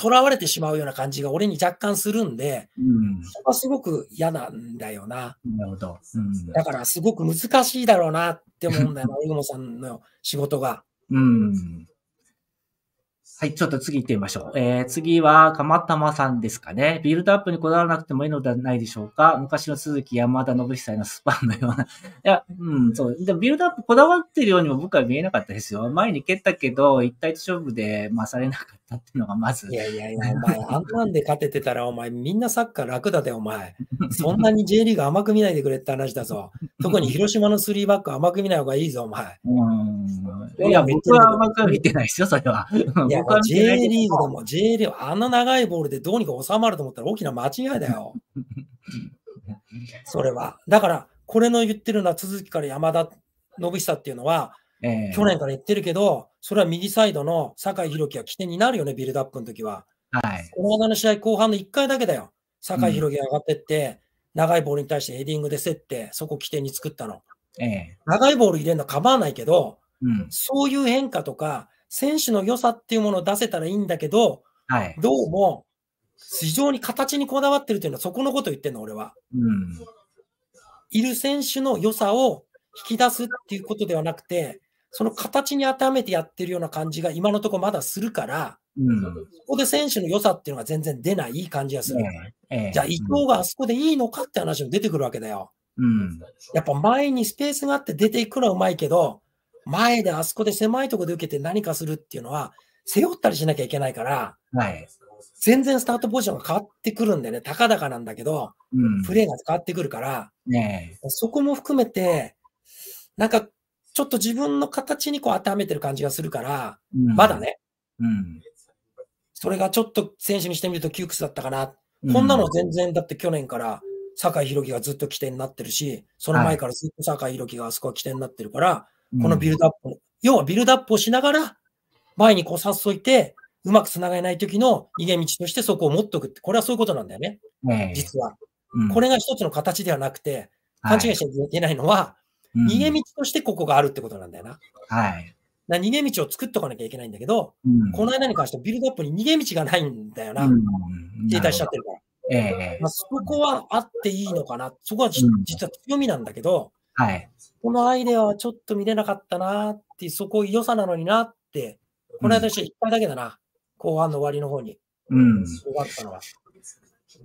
囚われてしまうような感じが俺に若干するんで、うん、そこはすごく嫌なんだよな。なるほど。うん、だからすごく難しいだろうなって思うんだよな、ね、大雲さんの仕事が。うん。はい、ちょっと次行ってみましょう。えー、次は、かまたまさんですかね。ビルドアップにこだわらなくてもいいのではないでしょうか。昔の鈴木山田信久のスパンのような。いや、うん、そう。でビルドアップこだわってるようにも僕は見えなかったですよ。前に蹴ったけど、一対一勝負で、まあ、されなかったっていうのがまず。いやいやいや、お前、アンなンで勝ててたら、お前、みんなサッカー楽だで、お前。そんなに J リーグ甘く見ないでくれって話だぞ。特に広島のスリーバック甘く見ない方がいいぞ、お前。うん。いや、僕は甘く見てないですよ、それは。いや J リーグでも J リーグ、あんな長いボールでどうにか収まると思ったら大きな間違いだよ。それは。だから、これの言ってるのは、続きから山田信久っていうのは、えー、去年から言ってるけど、それは右サイドの酒井宏樹が起点になるよね、ビルドアップの時は。はい。この間の試合後半の1回だけだよ。酒井宏樹が上がってって、うん、長いボールに対してヘディングで競って、そこ起点に作ったの。えー、長いボール入れるのは構わないけど、うん、そういう変化とか、選手の良さっていうものを出せたらいいんだけど、はい、どうも、非常に形にこだわってるというのは、そこのことを言ってるの、俺は。うん、いる選手の良さを引き出すっていうことではなくて、その形に当てはめてやってるような感じが今のところまだするから、うん、そこで選手の良さっていうのが全然出ない感じがする。ええじゃあ、伊藤があそこでいいのかって話も出てくるわけだよ。うん、やっぱ前にスペースがあって出ていくのはうまいけど、前であそこで狭いところで受けて何かするっていうのは、背負ったりしなきゃいけないから、はい、全然スタートポジションが変わってくるんでね、高々なんだけど、うん、プレーが変わってくるから、ね、そこも含めて、なんかちょっと自分の形にこう当てはめてる感じがするから、うん、まだね、うん、それがちょっと選手にしてみると窮屈だったかな、こんなの全然だって去年から酒井宏樹がずっと起点になってるし、その前からずっと酒井宏樹があそこは起点になってるから、このビルドアップ、うん、要はビルドアップをしながら、前にこうさっそいて、うまくつながれない時の逃げ道としてそこを持っておくって、これはそういうことなんだよね、実は、これが一つの形ではなくて、勘違いしちゃいけないのは、逃げ道としてここがあるってことなんだよな。はい。な逃げ道を作っとかなきゃいけないんだけど、うん、この間に関してはビルドアップに逃げ道がないんだよな。停、う、滞、ん、しちゃってるから。えー、まあ、そこはあっていいのかな。そこは、実は強みなんだけど、はい。このアイデアはちょっと見れなかったなって、そこ良さなのになって、この間一回だけだな、うん、後半の終わりの方に。うん。そうだったのは。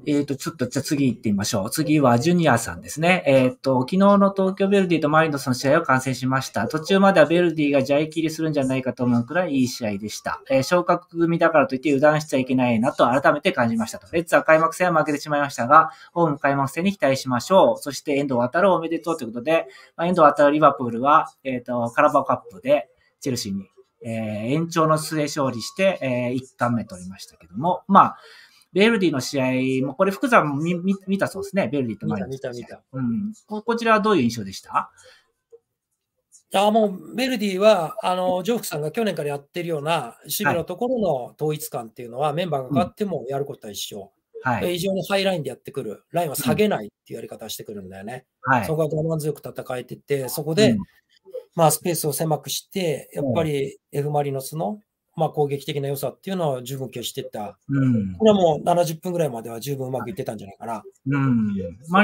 えっ、ー、と、ちょっと、じゃ次行ってみましょう。次は、ジュニアさんですね。えっ、ー、と、昨日の東京ベルディとマリノスの試合を観戦しました。途中まではベルディがジャイ切りするんじゃないかと思うくらいいい試合でした。えー、昇格組だからといって油断しちゃいけないなと改めて感じましたと。レッツは開幕戦は負けてしまいましたが、ホーム開幕戦に期待しましょう。そして、遠藤渡るおめでとうということで、まあ、遠藤渡るリバプールは、えっ、と、カラバーカップで、チェルシーに、え延長の末勝利して、え1巻目取りましたけども、まあ、ベルディの試合も、これ福さんも見見たそうですね、ベルディとマリノ見た見たうん。こちらはどういう印象でしたあもうベルディはあのジョークさんが去年からやってるような守備のところの統一感っていうのは、はい、メンバーが変わってもやることは一緒、はい、非常にハイラインでやってくる、ラインは下げないっていうやり方してくるんだよね。はい、そこは我慢強く戦えてて、そこで、うん、まあ、スペースを狭くして、やっぱり F・ マリノスのまあ、攻撃的な良さっていうのは十分消していった、うん、これはもう70分ぐらいまでは十分うまくいってたんじゃないかな。うん、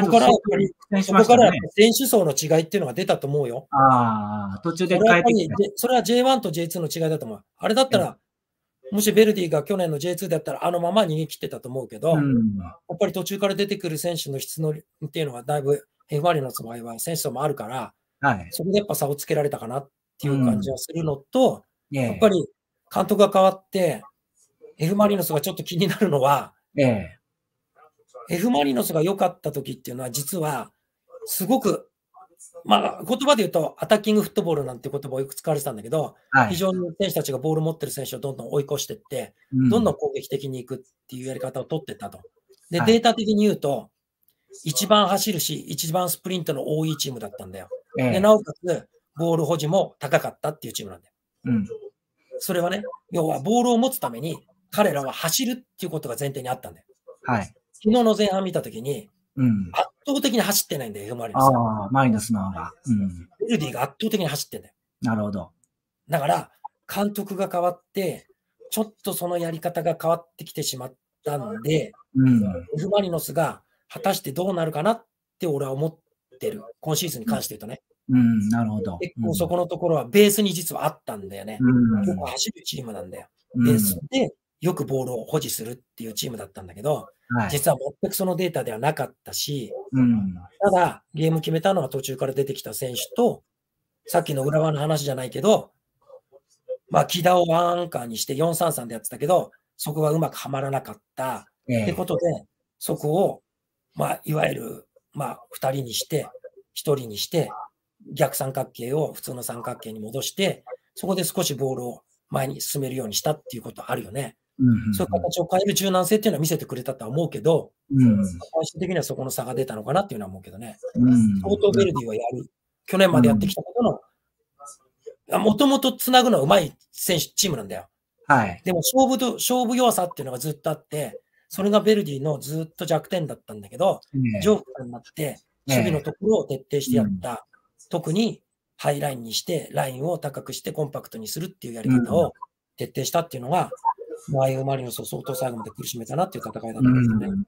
そこからやっぱり、そこから選手層の違いっていうのが出たと思うよ。ああ、途中で変えてきたそれは J1 と J2 の違いだと思う。あれだったら、もしベルディが去年の J2 だったらあのまま逃げ切ってたと思うけど、うん、やっぱり途中から出てくる選手の質のっていうのはだいぶ F・ わりの場合は選手層もあるから、はい、そこでやっぱ差をつけられたかなっていう感じはするのと、うん、やっぱり監督が変わって、F・ マリノスがちょっと気になるのは、ええ、F・ マリノスが良かった時っていうのは、実は、すごく、まあ、言葉で言うと、アタッキングフットボールなんて言葉をよく使われてたんだけど、はい、非常に選手たちがボール持ってる選手をどんどん追い越していって、うん、どんどん攻撃的に行くっていうやり方を取ってたと。で、データ的に言うと、はい、一番走るし、一番スプリントの多いチームだったんだよ。ええ、でなおかつ、ボール保持も高かったっていうチームなんだよ。うん、それはね、要はボールを持つために彼らは走るっていうことが前提にあったんだよ。はい、昨日の前半見たときに、圧倒的に走ってないんだよ、マリノス。ああ、マリノスの方が。うん。ベルディが圧倒的に走ってんだよ。なるほど。だから、監督が変わって、ちょっとそのやり方が変わってきてしまったんで、うん、マリノスが果たしてどうなるかなって俺は思ってる。今シーズンに関して言うとね。うん、なるほど。結構そこのところはベースに実はあったんだよね。うん、走るチームなんだよ。ベースでよくボールを保持するっていうチームだったんだけど、はい、実は全くそのデータではなかったし、うん、ただゲーム決めたのは途中から出てきた選手と、さっきの浦和の話じゃないけど、まあ、木田をワンアンカーにして433でやってたけど、そこがうまくはまらなかったってことで、そこを、まあ、いわゆる、まあ、2人にして、1人にして、逆三角形を普通の三角形に戻して、そこで少しボールを前に進めるようにしたっていうことあるよね。そういう形を変える柔軟性っていうのは見せてくれたとは思うけど、最終的にはそこの差が出たのかなっていうのは思うけどね。相当ベルディはやる、去年までやってきたことの、もともとつなぐのはうまい選手、チームなんだよ。はい、でも勝負と勝負弱さっていうのがずっとあって、それがベルディのずっと弱点だったんだけど、上、ョークになって、守備のところを徹底してやった。特にハイラインにして、ラインを高くしてコンパクトにするっていうやり方を徹底したっていうのが、うん、ああいマリノスを相当最後まで苦しめたなっていう戦いだったんですよね。うん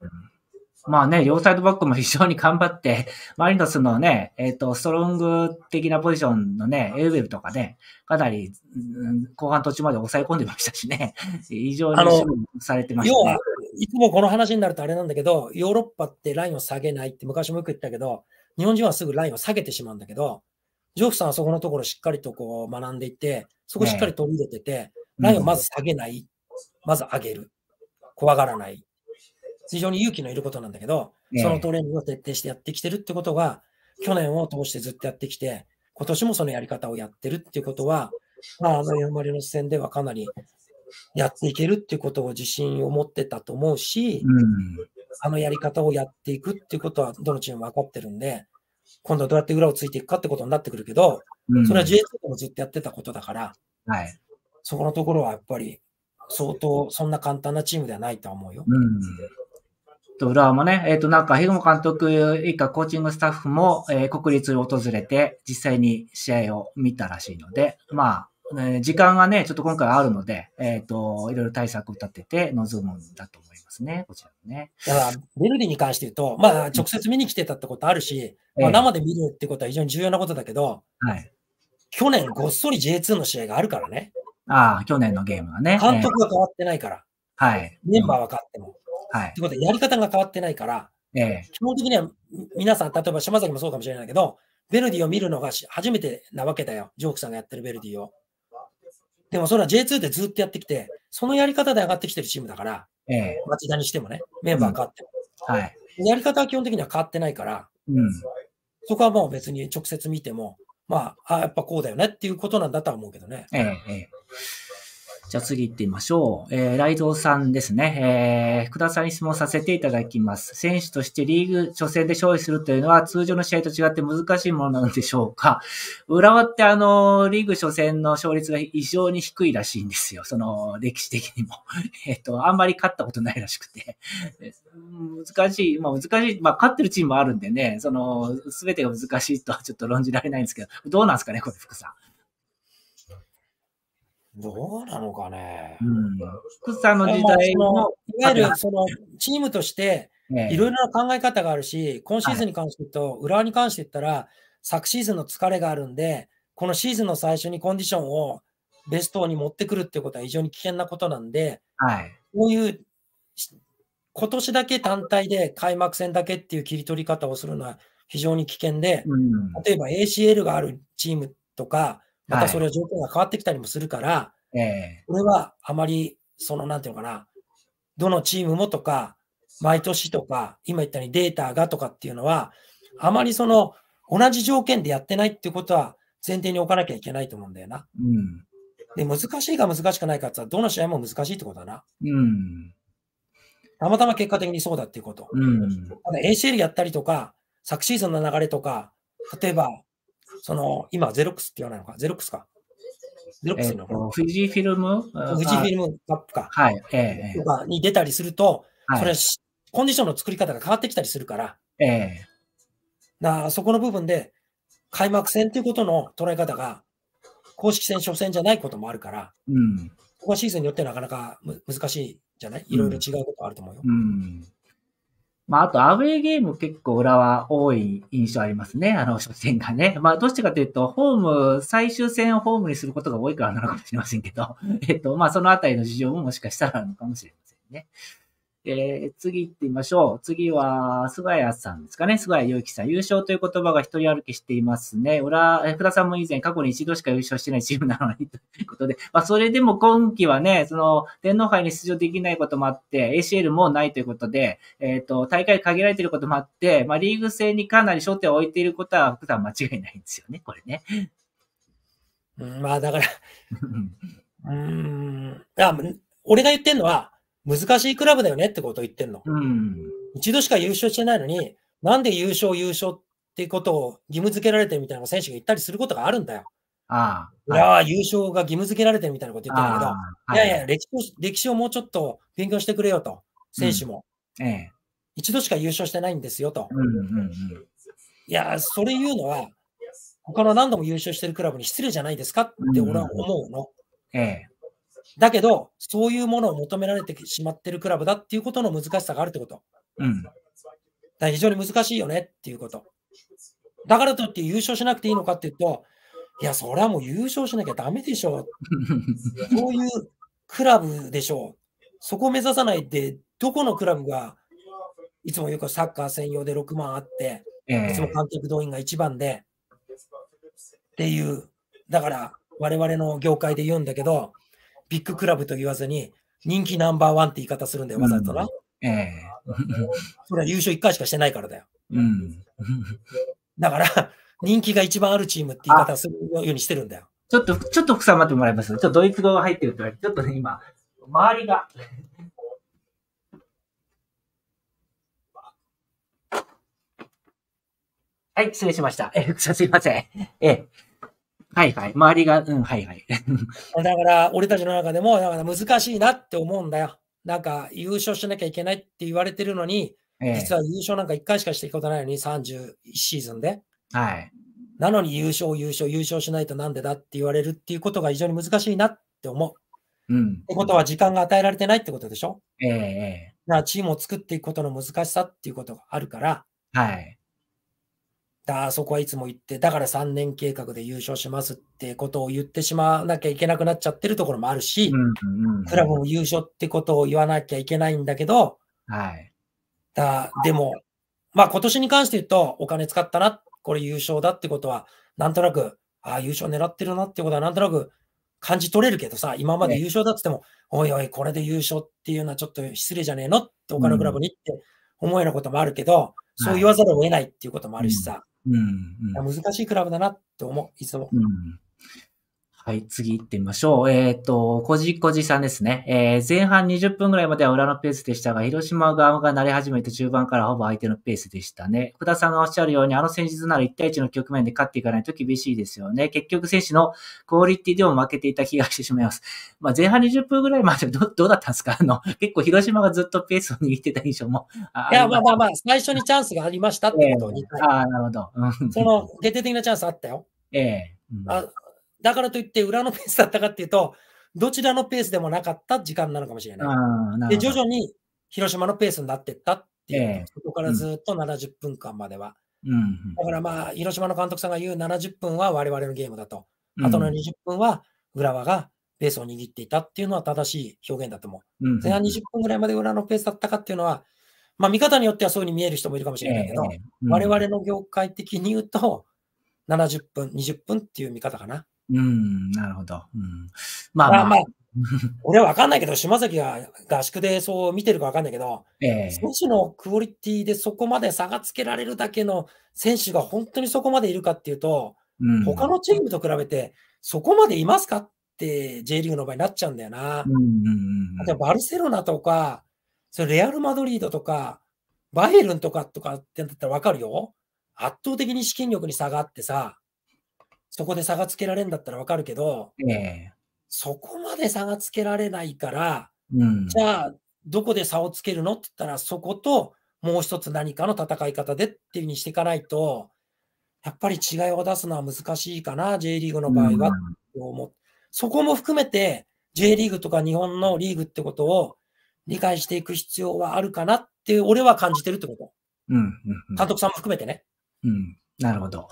まあね、両サイドバックも非常に頑張って、マリノスのね、えっ、ー、と、ストロング的なポジションのね、エウェルとかね、かなり、うん、後半途中まで抑え込んでましたしね、非 常にされてました、ね、要は、いつもこの話になるとあれなんだけど、ヨーロッパってラインを下げないって昔もよく言ったけど、日本人はすぐラインを下げてしまうんだけど、ジョフさんはそこのところしっかりとこう学んでいて、そこしっかり取り入れてて、ラインをまず下げない、まず上げる、怖がらない。非常に勇気のいることなんだけど、そのトレーニングを徹底してやってきてるってことが、去年を通してずっとやってきて、今年もそのやり方をやってるっていうことは、まあ、あの山りの視線ではかなりやっていけるっていうことを自信を持ってたと思うし、あのやり方をやっていくっていうことは、どのチームも分かってるんで、今度はどうやって裏をついていくかってことになってくるけど、うん、それは J2 でもずっとやってたことだから、はい、そこのところはやっぱり、相当そんな簡単なチームではないと思うよ。うんと、浦和もね、えっ、ー、と、なんか、ヘグモ監督以下コーチングスタッフも、えー、国立を訪れて、実際に試合を見たらしいので、まあ、えー、時間がね、ちょっと今回あるので、えっ、ー、と、いろいろ対策を立てて臨むんだとますね、こちらもね。だから、ェルディに関して言うと、まあ、直接見に来てたってことあるし、うん、まあ、生で見るってことは非常に重要なことだけど、去年ごっそり J2 の試合があるからね。ああ、去年のゲームはね。監督が変わってないから。はい。メンバーは変わっても。はい。ってことで、やり方が変わってないから、ええ、基本的には皆さん、例えば島崎もそうかもしれないけど、ベルディを見るのが初めてなわけだよ。ジョークさんがやってるベルディを。でもそれは J2 でずっとやってきて、そのやり方で上がってきてるチームだから、え町田にしてもね、メンバー変わっても、うん、はい。やり方は基本的には変わってないから、うん、そこはもう別に直接見ても、まあ、あやっぱこうだよねっていうことなんだとは思うけどね。ええええじゃあ次行ってみましょう。えー、ライドさんですね。えー、福田さんに質問させていただきます。選手としてリーグ初戦で勝利するというのは通常の試合と違って難しいものなのでしょうか浦和ってあの、リーグ初戦の勝率が異常に低いらしいんですよ。その、歴史的にも。えっ、ー、と、あんまり勝ったことないらしくて。難しい、まあ難しい、まあ勝ってるチームもあるんでね、その、すべてが難しいとはちょっと論じられないんですけど、どうなんですかね、これ、福さん。どうなのかね。福、さんの時代の。いわゆるそのチームとして、いろいろな考え方があるし、今シーズンに関して言うと、浦和に関して言ったら、昨シーズンの疲れがあるんで、このシーズンの最初にコンディションをベストに持ってくるっていうことは非常に危険なことなんで、はい、こういう今年だけ単体で開幕戦だけっていう切り取り方をするのは非常に危険で、うん、例えば ACL があるチームとか、またそれは条件が変わってきたりもするから、はい、これはあまり、その、なんていうのかな、どのチームもとか、毎年とか、今言ったようにデータがとかっていうのは、あまりその、同じ条件でやってないっていうことは前提に置かなきゃいけないと思うんだよな。うん、で、難しいか難しくないかってどの試合も難しいってことだな。うん、たまたま結果的にそうだっていうこと。うん、ACL やったりとか、昨シーズンの流れとか、例えばその、今、ゼロックスって言わないのか、ゼロックスか。ゼロックスの、えー、フジフィルムフジフィルムカップか。はい。えー、とかに出たりすると、はい、それ、コンディションの作り方が変わってきたりするから、えー、なそこの部分で、開幕戦ということの捉え方が、公式戦、初戦じゃないこともあるから、うん、ここはシーズンによってなかなか難しいじゃないいろいろ違うことあると思うよ。うん、うんまあ、あと、アウェイゲーム結構裏は多い印象ありますね。あの、初戦がね。まあ、どっちかというと、ホーム、最終戦をホームにすることが多いからなのかもしれませんけど、えっと、まあ、そのあたりの事情ももしかしたらあるのかもしれませんね。で、次行ってみましょう。次は、菅谷さんですかね。菅谷祐樹さん。優勝という言葉が一人歩きしていますね。裏、福田さんも以前過去に一度しか優勝してないチームなのにということで。まあ、それでも今季はね、その、天皇杯に出場できないこともあって、ACL もないということで、えっ、ー、と、大会限られていることもあって、まあ、リーグ戦にかなり焦点を置いていることは、福田は間違いないんですよね、これね。まあ、だから、うん、あ、俺が言ってるのは、難しいクラブだよねってことを言ってんの。うん、一度しか優勝してないのに、なんで優勝優勝っていうことを義務付けられてるみたいな選手が言ったりすることがあるんだよ。ああ。いや、はい、優勝が義務付けられてるみたいなこと言ってるんだけど、い、いやいや歴史、歴史をもうちょっと勉強してくれよと、選手も。うん、ええ、一度しか優勝してないんですよと。うんうんうん、いや、それ言うのは、他の何度も優勝してるクラブに失礼じゃないですかって俺は思うの。うん、ええだけど、そういうものを求められてしまってるクラブだっていうことの難しさがあるってこと。うん。だから非常に難しいよねっていうこと。だからといって優勝しなくていいのかっていうと、いや、それはもう優勝しなきゃだめでしょう。そういうクラブでしょう。そこを目指さないで、どこのクラブが、いつもよくサッカー専用で6万あって、いつも観客動員が1番で、っていう、だから我々の業界で言うんだけど、ビッグクラブと言わずに、人気ナンバーワンって言い方するんだよ、わざとな。ええー、それは優勝1回しかしてないからだよ。うん、だから、人気が一番あるチームって言い方するようにしてるんだよ。ちょっと、ちょっとふさん待ってもらいます。ちょっとドイツ語が入ってるってわちょっとね、今、周りが。はい、失礼しました。え、さすいません。え、はいはい。周りが、うん、はいはい。だから、俺たちの中でも、だから難しいなって思うんだよ。なんか、優勝しなきゃいけないって言われてるのに、ええ、実は優勝なんか1回しかしていくことないのに、31シーズンで。はい。なのに優勝、優勝、優勝しないとなんでだって言われるっていうことが非常に難しいなって思う。うん。ってことは、時間が与えられてないってことでしょええ。なチームを作っていくことの難しさっていうことがあるから、はい。あそこはいつも言って、だから3年計画で優勝しますってことを言ってしまわなきゃいけなくなっちゃってるところもあるし、クラブも優勝ってことを言わなきゃいけないんだけど、はい、だでも、まあ今年に関して言うと、お金使ったな、これ優勝だってことは、なんとなく、ああ、優勝狙ってるなってことは、なんとなく感じ取れるけどさ、今まで優勝だって言っても、おいおい、これで優勝っていうのはちょっと失礼じゃねえのって、他のクラブにって思うようなこともあるけど、そう言わざるを得ないっていうこともあるしさ。うんうん、難しいクラブだなって思う、いつも。うんはい、次行ってみましょう。えっ、ー、と、こじこじさんですね。えー、前半20分ぐらいまでは裏のペースでしたが、広島側が慣れ始めて中盤からほぼ相手のペースでしたね。福田さんがおっしゃるように、あの戦術なら1対1の局面で勝っていかないと厳しいですよね。結局選手のクオリティでも負けていた気がしてしまいます。まあ、前半20分ぐらいまでど どうだったんですかあの、結構広島がずっとペースを握ってた印象もあ。いや、まあまあまあ、最初にチャンスがありましたってことに。えー、ああ、なるほど。その、徹底的なチャンスあったよ。ええーうん、あだからといって裏のペースだったかっていうと、どちらのペースでもなかった時間なのかもしれない。で、徐々に広島のペースになっていったっていう、そこからずっと70分間までは。うん、だからまあ、広島の監督さんが言う70分は我々のゲームだと、あとの20分は浦和がペースを握っていたっていうのは正しい表現だと思う。前半20分ぐらいまで裏のペースだったかっていうのは、まあ、見方によってはそういうふうに見える人もいるかもしれないけど、えー、我々の業界的に言うと、70分、20分っていう見方かな。うん、なるほど。うん、まあ、まあ、まあ、俺は分かんないけど、島崎が合宿でそう見てるかわかんないけど、えー、選手のクオリティでそこまで差がつけられるだけの選手が本当にそこまでいるかっていうと、うん、他のチームと比べて、そこまでいますかって J リーグの場合になっちゃうんだよな。うんうんうん、例えばバルセロナとか、それレアル・マドリードとか、バイエルンとかとかってなったらわかるよ。圧倒的に資金力に差があってさ、そこで差がつけられるんだったらわかるけど、えー、そこまで差がつけられないから、うん、じゃあ、どこで差をつけるのって言ったら、そこともう一つ何かの戦い方でっていうふうにしていかないと、やっぱり違いを出すのは難しいかな、J リーグの場合は、思う、ん、そこも含めて、J リーグとか日本のリーグってことを理解していく必要はあるかなって、俺は感じてるってこと。うん、うん、監督さんも含めてね。うん、なるほど。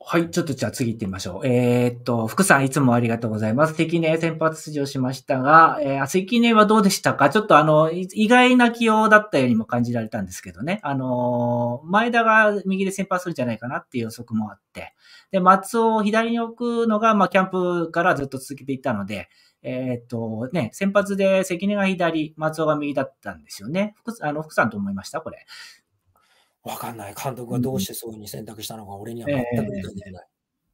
はい、ちょっとじゃあ次行ってみましょう。えー、っと、福さんいつもありがとうございます。関根先発出場しましたが、えー、関根はどうでしたかちょっとあの、意外な起用だったようにも感じられたんですけどね。あのー、前田が右で先発するんじゃないかなっていう予測もあって、で、松尾を左に置くのが、まあ、キャンプからずっと続けていたので、えー、っと、ね、先発で関根が左、松尾が右だったんですよね。福、あの、福さんと思いましたこれ。わかんない。監督がどうしてそういうふうに選択したのか、俺には全く理解できない。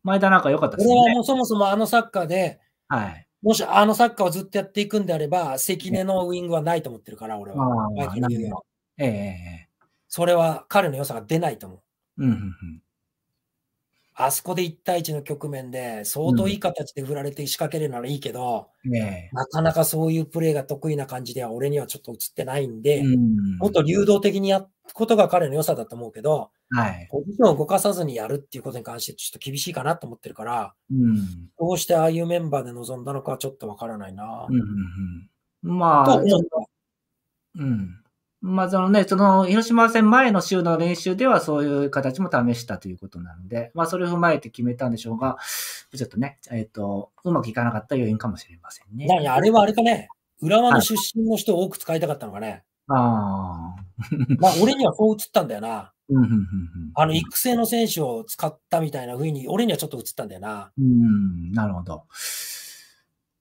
前田なんか良かったですね。俺はもうそもそもあのサッカーで、はい、もしあのサッカーをずっとやっていくんであれば、関根のウィングはないと思ってるから、俺は。ええー、それは彼の良さが出ないと思う。うんうんうん、あそこで1対1の局面で相当いい形で振られて仕掛けるならいいけど、うんね、なかなかそういうプレーが得意な感じでは俺にはちょっと映ってないんで、うん、もっと流動的にやることが彼の良さだと思うけど、はい、ポジションを動かさずにやるっていうことに関してちょっと厳しいかなと思ってるから、うん、どうしてああいうメンバーで臨んだのかちょっとわからないな。うんうんうん、まあ、うん、まあ、そのね、その、広島戦前の週の練習ではそういう形も試したということなので、まあ、それを踏まえて決めたんでしょうが、ちょっとね、えっ、ー、と、うまくいかなかった要因かもしれませんね。何あれはあれかね、浦和の出身の人を多く使いたかったのかね。ああ。まあ、俺にはこう映ったんだよな。あの、育成の選手を使ったみたいな風に、俺にはちょっと映ったんだよな。うん、なるほど。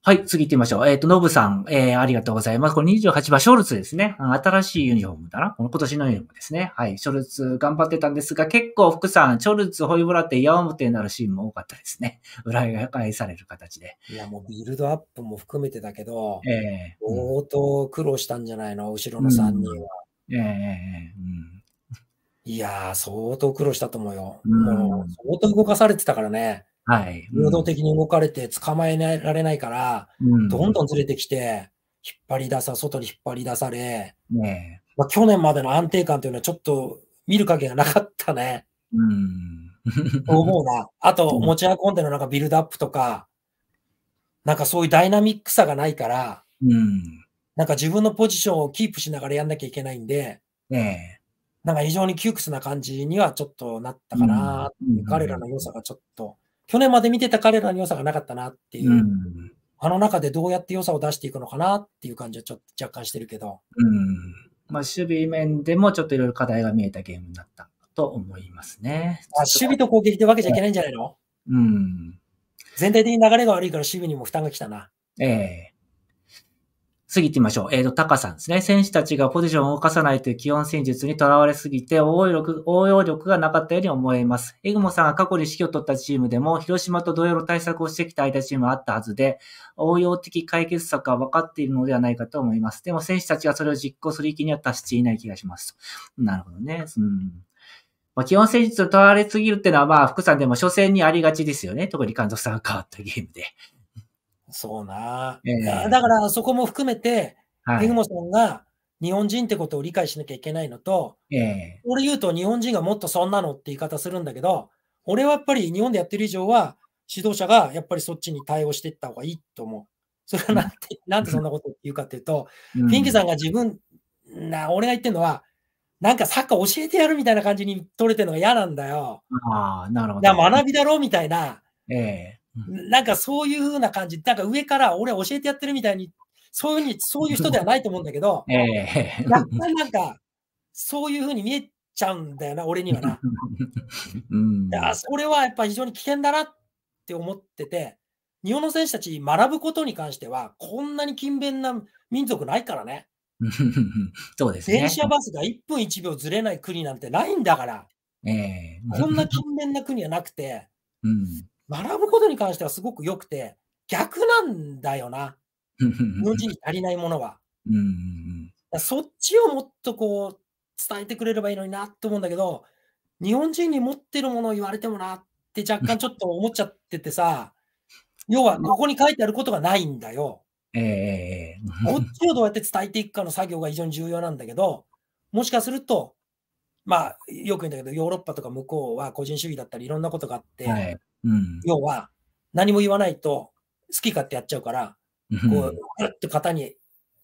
はい、次行ってみましょう。えっ、ー、と、ノブさん、えー、ありがとうございます。これ28番、ショルツですね。新しいユニフォームだな。この今年のユニフォームですね。はい、ショルツ頑張ってたんですが、結構福さん、ショルツ、ホイブラって矢面になるシーンも多かったですね。裏返される形で。いや、もうビルドアップも含めてだけど、えー、相当苦労したんじゃないの後ろの3人は。うん、えー、うんいやー、相当苦労したと思うよ。うん、もう相当動かされてたからね。はい。能動的に動かれて捕まえられないから、うん、どんどん連れてきて、引っ張り出さ、外に引っ張り出され、ねまあ、去年までの安定感というのはちょっと見る影がなかったね。うん。思うな。あと、持ち運んでのなんかビルドアップとか、なんかそういうダイナミックさがないから、うん、なんか自分のポジションをキープしながらやんなきゃいけないんで、ね、なんか非常に窮屈な感じにはちょっとなったかな、うん、彼らの良さがちょっと去年まで見てた彼らの良さがなかったなっていう、うん、あの中でどうやって良さを出していくのかなっていう感じはちょっと若干してるけど。うん。まあ、守備面でもちょっといろいろ課題が見えたゲームになったと思いますね。まあ、守備と攻撃で分けちゃいけないんじゃないの、うん。全体的に流れが悪いから守備にも負担がきたな。ええ次行ってみましょう。えっ、ー、と、タカさんですね。選手たちがポジションを動かさないという基本戦術にとらわれすぎて応用力、応用力がなかったように思えます。エグモさんが過去に指揮を取ったチームでも、広島と同様の対策をしてきた間チームはあったはずで、応用的解決策は分かっているのではないかと思います。でも選手たちがそれを実行する域には達していない気がします。なるほどね。うん。まあ、基本戦術に取られすぎるっていうのは、まあ、福さんでも初戦にありがちですよね。特に監督さんが変わったゲームで。そうな、えー、だからそこも含めて、はい、エグモさんが日本人ってことを理解しなきゃいけないのと、えー、俺言うと日本人がもっとそんなのって言い方するんだけど、俺はやっぱり日本でやってる以上は、指導者がやっぱりそっちに対応していった方がいいと思う。それはなんて、うん、なんでそんなこと言うかっていうと、うん、フィンケさんが自分、な俺が言ってるのは、なんかサッカー教えてやるみたいな感じに取れてるのが嫌なんだよ。ああ、なるほど、学びだろうみたいな。ええなんかそういうふうな感じ、なんか上から俺教えてやってるみたいに、そういうふうに、そういう人ではないと思うんだけど、えー、やっぱりなんか、そういうふうに見えちゃうんだよな、俺にはな。うん、それはやっぱり非常に危険だなって思ってて、日本の選手たち学ぶことに関しては、こんなに勤勉な民族ないからね。そうですね。電車バスが1分1秒ずれない国なんてないんだから。えー、こんな勤勉な国はなくて、うん、学ぶことに関してはすごく良くて、逆なんだよな。無事に足りないものは。うんそっちをもっとこう伝えてくれればいいのになと思うんだけど、日本人に持ってるものを言われてもなって若干ちょっと思っちゃっててさ、要はここに書いてあることがないんだよ。えー、こっちをどうやって伝えていくかの作業が非常に重要なんだけど、もしかすると、まあ、よく言うんだけど、ヨーロッパとか向こうは個人主義だったり、いろんなことがあって、はい、うん、要は、何も言わないと好き勝手やっちゃうから、こう、ぐって型に、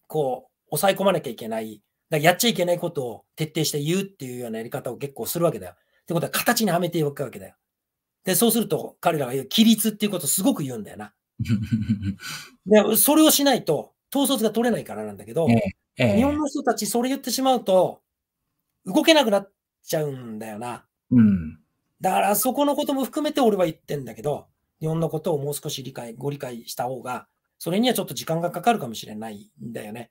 こう、抑え込まなきゃいけない。だからやっちゃいけないことを徹底して言うっていうようなやり方を結構するわけだよ。ってことは、形にはめていくわけだよ。で、そうすると、彼らが言う、規律っていうことをすごく言うんだよな。でそれをしないと、統率が取れないからなんだけど、ええ、日本の人たち、それ言ってしまうと、動けなくなっちゃうんだよな。うんだからそこのことも含めて俺は言ってんだけど、日本のことをもう少し理解、ご理解した方が、それにはちょっと時間がかかるかもしれないんだよね。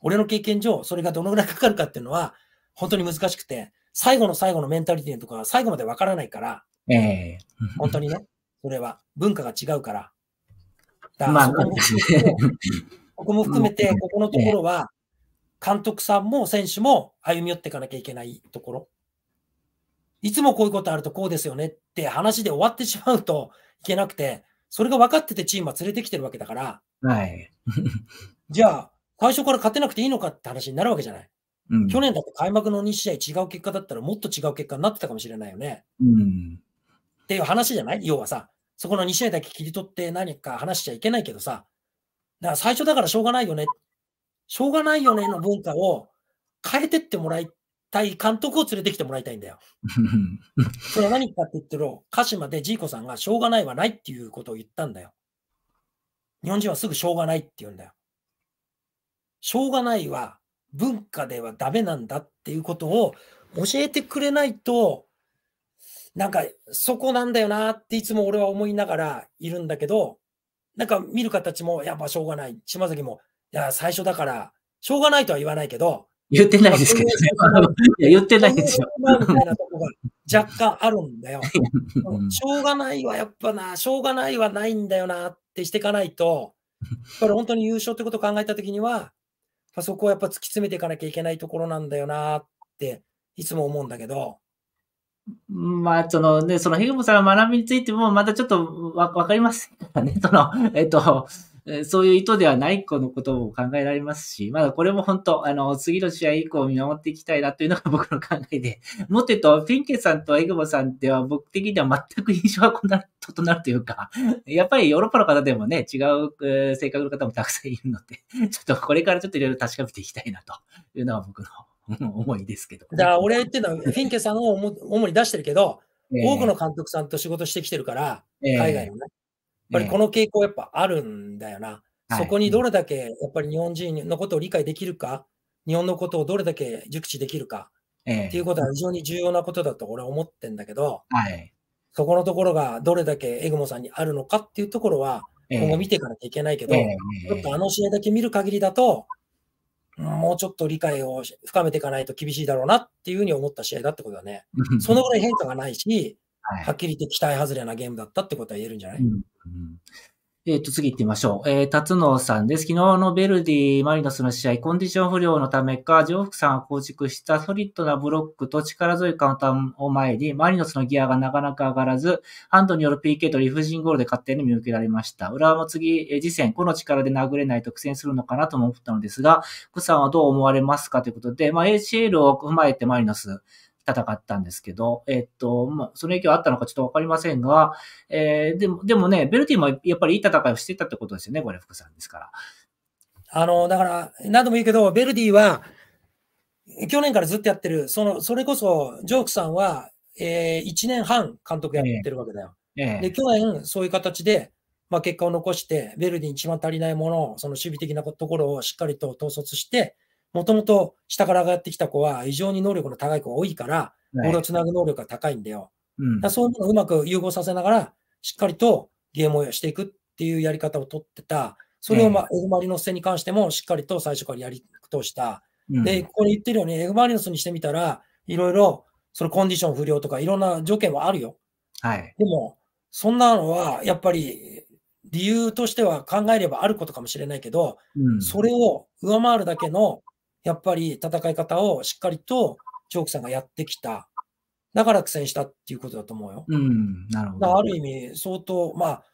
俺の経験上、それがどのぐらいかかるかっていうのは、本当に難しくて、最後の最後のメンタリティとか最後までわからないから、ええー、本当にね、それは文化が違うから。だからこもまあ、ここも含めて、ここのところは、監督さんも選手も歩み寄っていかなきゃいけないところ。いつもこういうことあるとこうですよねって話で終わってしまうといけなくて、それが分かっててチームは連れてきてるわけだから、はい。じゃあ、最初から勝てなくていいのかって話になるわけじゃない。うん、去年だって開幕の2試合違う結果だったらもっと違う結果になってたかもしれないよね。うん、っていう話じゃない要はさ、そこの2試合だけ切り取って何か話しちゃいけないけどさ、だから最初だからしょうがないよね。しょうがないよねの文化を変えてってもらい対監督を連れてきてもらいたいんだよ。それは何かって言ってる鹿島でジーコさんがしょうがないはないっていうことを言ったんだよ。日本人はすぐしょうがないって言うんだよ。しょうがないは文化ではダメなんだっていうことを教えてくれないと、なんかそこなんだよなっていつも俺は思いながらいるんだけど、なんか見る形もやっぱしょうがない。島崎も、いや、最初だから、しょうがないとは言わないけど、言ってないですけどね。いや、言ってないですよ。みたいなとこが若干あるんだよ しょうがないはやっぱな、しょうがないはないんだよなってしていかないと、これ本当に優勝ってことを考えたときには、そこをやっぱ突き詰めていかなきゃいけないところなんだよなっていつも思うんだけど。まあ、そのね、そのヘグムさんの学びについても、またちょっとわ、わかりますかね。その、えっと、そういう意図ではない子のことも考えられますし、まだこれも本当、あの、次の試合以降見守っていきたいなというのが僕の考えで、もっと言うと、ィンケさんとエグボさんでは僕的には全く印象が異なるというか、やっぱりヨーロッパの方でもね、違う性格の方もたくさんいるので、ちょっとこれからちょっといろいろ確かめていきたいなというのは僕の 思いですけど、だから俺っていうのは、フィンケさんを主に出してるけど、えー、多くの監督さんと仕事してきてるから、海外のね。えーぱりこの傾向やっぱあるんだよな。えー、そこにどれだけやっぱり日本人のことを理解できるか、日本のことをどれだけ熟知できるか、えー、っていうことは非常に重要なことだと俺は思ってんだけど、はい、そこのところがどれだけエグモさんにあるのかっていうところは、今後見ていかなきゃいけないけど、えー、ちょっとあの試合だけ見る限りだと、もうちょっと理解を深めていかないと厳しいだろうなっていうふうに思った試合だってことだね。そのぐらい変化がないし、はっきり言って期待外れなゲームだったってことは言えるんじゃない、うんうんえっ、と、次行ってみましょう。えー、辰野さんです。昨日のベルディ、マリノスの試合、コンディション不良のためか、上福さんが構築したソリッドなブロックと力強いカウンターを前に、マリノスのギアがなかなか上がらず、ハンドによる PK と理不尽ゴールで勝手に見受けられました。浦和も次、えー、次戦、この力で殴れないと苦戦するのかなとも思ったのですが、福さんはどう思われますかということで、まあ、ACL を踏まえてマリノス、戦ったんですけど、えっと、まあ、その影響あったのかちょっとわかりませんが、えー、でも、でもね、ベルティもやっぱりいい戦いをしてたってことですよね、これ、福さんですから。あの、だから、何度も言うけど、ベルディは、去年からずっとやってる、その、それこそ、ジョークさんは、えー、1年半監督やってるわけだよ。えー、で、去年、そういう形で、まあ、結果を残して、ベルディに一番足りないものを、その守備的なところをしっかりと統率して、もともと下から上がってきた子は異常に能力の高い子が多いから、ボールをつなぐ能力が高いんだよ。うん、だそういうのをうまく融合させながら、しっかりとゲームをしていくっていうやり方をとってた。それを、まあ、エグマリノス戦に関してもしっかりと最初からやり通した。うん、で、ここに言ってるように、エグマリノスにしてみたら、いろいろ、そのコンディション不良とかいろんな条件はあるよ。はい。でも、そんなのは、やっぱり、理由としては考えればあることかもしれないけど、うん、それを上回るだけのやっぱり戦い方をしっかりとチョークさんがやってきた。だから苦戦したっていうことだと思うよ。うん、なるほど。ある意味、相当、まあ、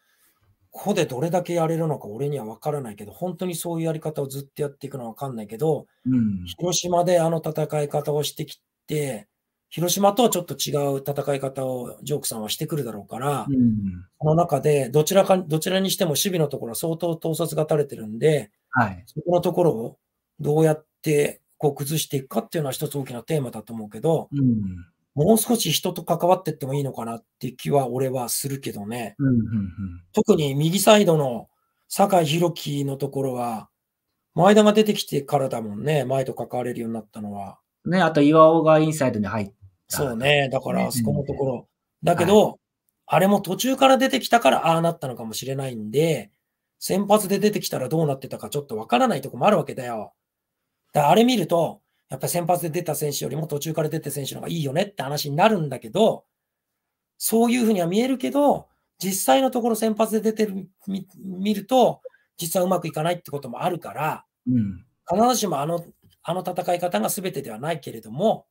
ここでどれだけやれるのか俺には分からないけど、本当にそういうやり方をずっとやっていくのは分かんないけど、うん、広島であの戦い方をしてきて、広島とはちょっと違う戦い方をジョークさんはしてくるだろうから、うん、その中でどちらか、どちらにしても守備のところは相当統率が垂れてるんで、はい、そこのところをどうやってこう崩していくかっていうのは一つ大きなテーマだと思うけど、うん、もう少し人と関わっていってもいいのかなって気は俺はするけどね。うんうんうん、特に右サイドの酒井宏樹のところは、前田が出てきてからだもんね、前と関われるようになったのは。ね、あと岩尾がインサイドに入った。そうね、だからあそこのところ。だけど、はい、あれも途中から出てきたからああなったのかもしれないんで、先発で出てきたらどうなってたかちょっとわからないとこもあるわけだよ。だあれ見ると、やっぱり先発で出た選手よりも途中から出て選手の方がいいよねって話になるんだけど、そういうふうには見えるけど、実際のところ先発で出てる、見ると、実はうまくいかないってこともあるから、うん、必ずしもあの、あの戦い方が全てではないけれども、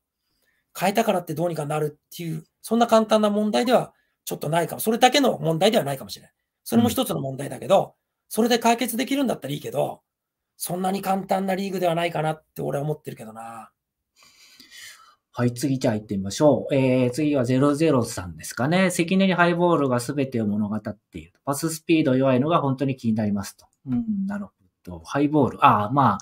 変えたからってどうにかなるっていう、そんな簡単な問題ではちょっとないかも。それだけの問題ではないかもしれない。それも一つの問題だけど、それで解決できるんだったらいいけど、そんなに簡単なリーグではないかなって俺は思ってるけどな。はい、次じゃあ行ってみましょう。えー、次は00さんですかね。関根にハイボールが全てを物語っている。パススピード弱いのが本当に気になりますと。うん、なるほど。ハイボール。ああ、ま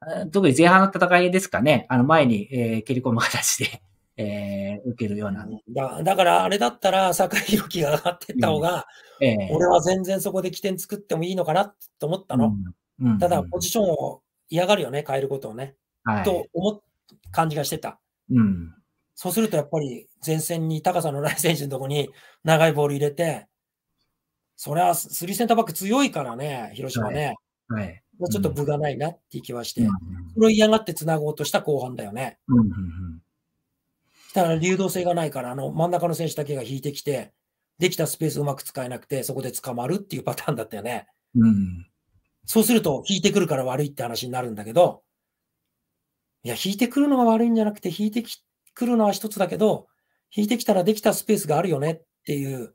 あ、特に前半の戦いですかね。あの前に、えー、蹴り込む形で えー、受けるような。だだから、あれだったら、坂井宏樹が上がってった方が、うんえー、俺は全然そこで起点作ってもいいのかなと思ったの。うんただ、ポジションを嫌がるよね、変えることをね。はい、と思う感じがしてた。うん、そうすると、やっぱり前線に高さのない選手のとこに長いボール入れて、それはスリーセンターバック強いからね、広島ね。はいはいうちょっと分がないなって気はして、うんそれを嫌がってつなごうとした後半だよね。うんただ流動性がないから、あの真ん中の選手だけが引いてきて、できたスペースうまく使えなくて、そこで捕まるっていうパターンだったよね。うん、そうすると、引いてくるから悪いって話になるんだけど、いや、引いてくるのが悪いんじゃなくて、引いてくるのは一つだけど、引いてきたらできたスペースがあるよねっていう、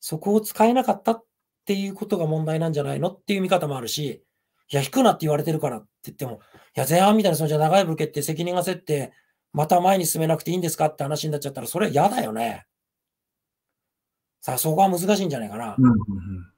そこを使えなかったっていうことが問題なんじゃないのっていう見方もあるし、いや、引くなって言われてるからって言っても、いや、前半みたいな、そのじゃ長いブケって責任がせって、また前に進めなくていいんですかって話になっちゃったら、それは嫌だよね。さあ、そこは難しいんじゃないかな。うんうんうん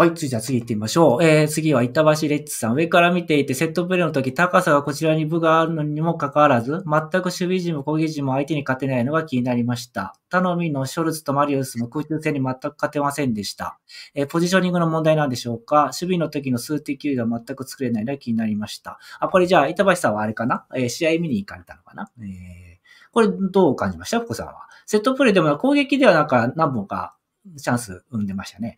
はい、次じゃあ次行ってみましょう。えー、次は板橋レッツさん。上から見ていて、セットプレーの時、高さがこちらに部があるのにもかかわらず、全く守備陣も攻撃陣も相手に勝てないのが気になりました。頼みのショルツとマリウスの空中戦に全く勝てませんでした。えー、ポジショニングの問題なんでしょうか守備の時の数的優位が全く作れないのが気になりました。あ、これじゃあ、板橋さんはあれかなえー、試合見に行かれたのかなえー、これどう感じました福さんは。セットプレーでも攻撃ではなんか何本かチャンス生んでましたね。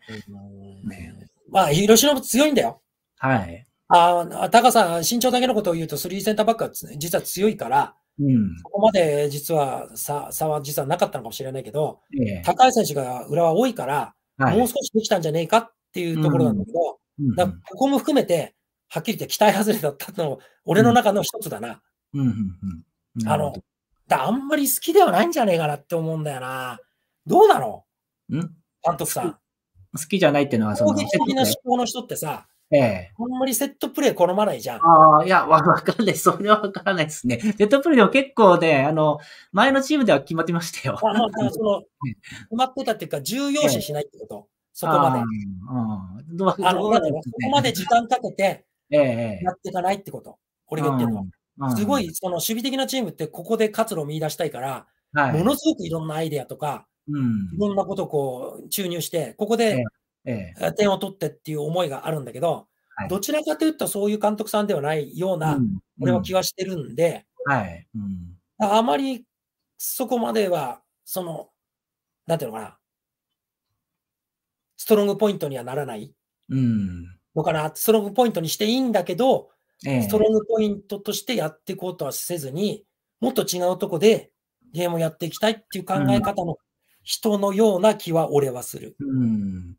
ねまあ、広島も強いんだよ。はい。あタカさん、身長だけのことを言うと、スリーセンターバックは実は強いから、うん、そこまで実は差差は実はなかったのかもしれないけど、ええ、高い選手が裏は多いから、はい、もう少しできたんじゃねえかっていうところなんだけど、うん、だここも含めて、はっきり言って期待外れだったの俺の中の一つだな。あの、だあんまり好きではないんじゃねえかなって思うんだよな。どうなのうん監督さん。好きじゃないっていうのは、その。攻撃的な思考の人ってさ、ええ。あんまりセットプレー好まないじゃん。ああ、いや、わかんない。それはわからないですね。セットプレーでも結構ね、あの、前のチームでは決まってましたよ。あの、その、決まってたっていうか、重要視しないってこと。ええ、そこまで。ああの、そこまで時間かけて、やっていかないってこと。これ言ってるのは。すごい、その、守備的なチームって、ここで活路を見出したいから、はい、ものすごくいろんなアイデアとか、うん、いろんなことをこう注入して、ここで点を取ってっていう思いがあるんだけど、はい、どちらかというとそういう監督さんではないような、俺は気はしてるんで、うん、あまりそこまでは、その、なんていうのかな、ストロングポイントにはならないのかな、うん、ストロングポイントにしていいんだけど、えストロングポイントとしてやっていこうとはせずに、もっと違うとこでゲームをやっていきたいっていう考え方の人のような気は俺はする。うん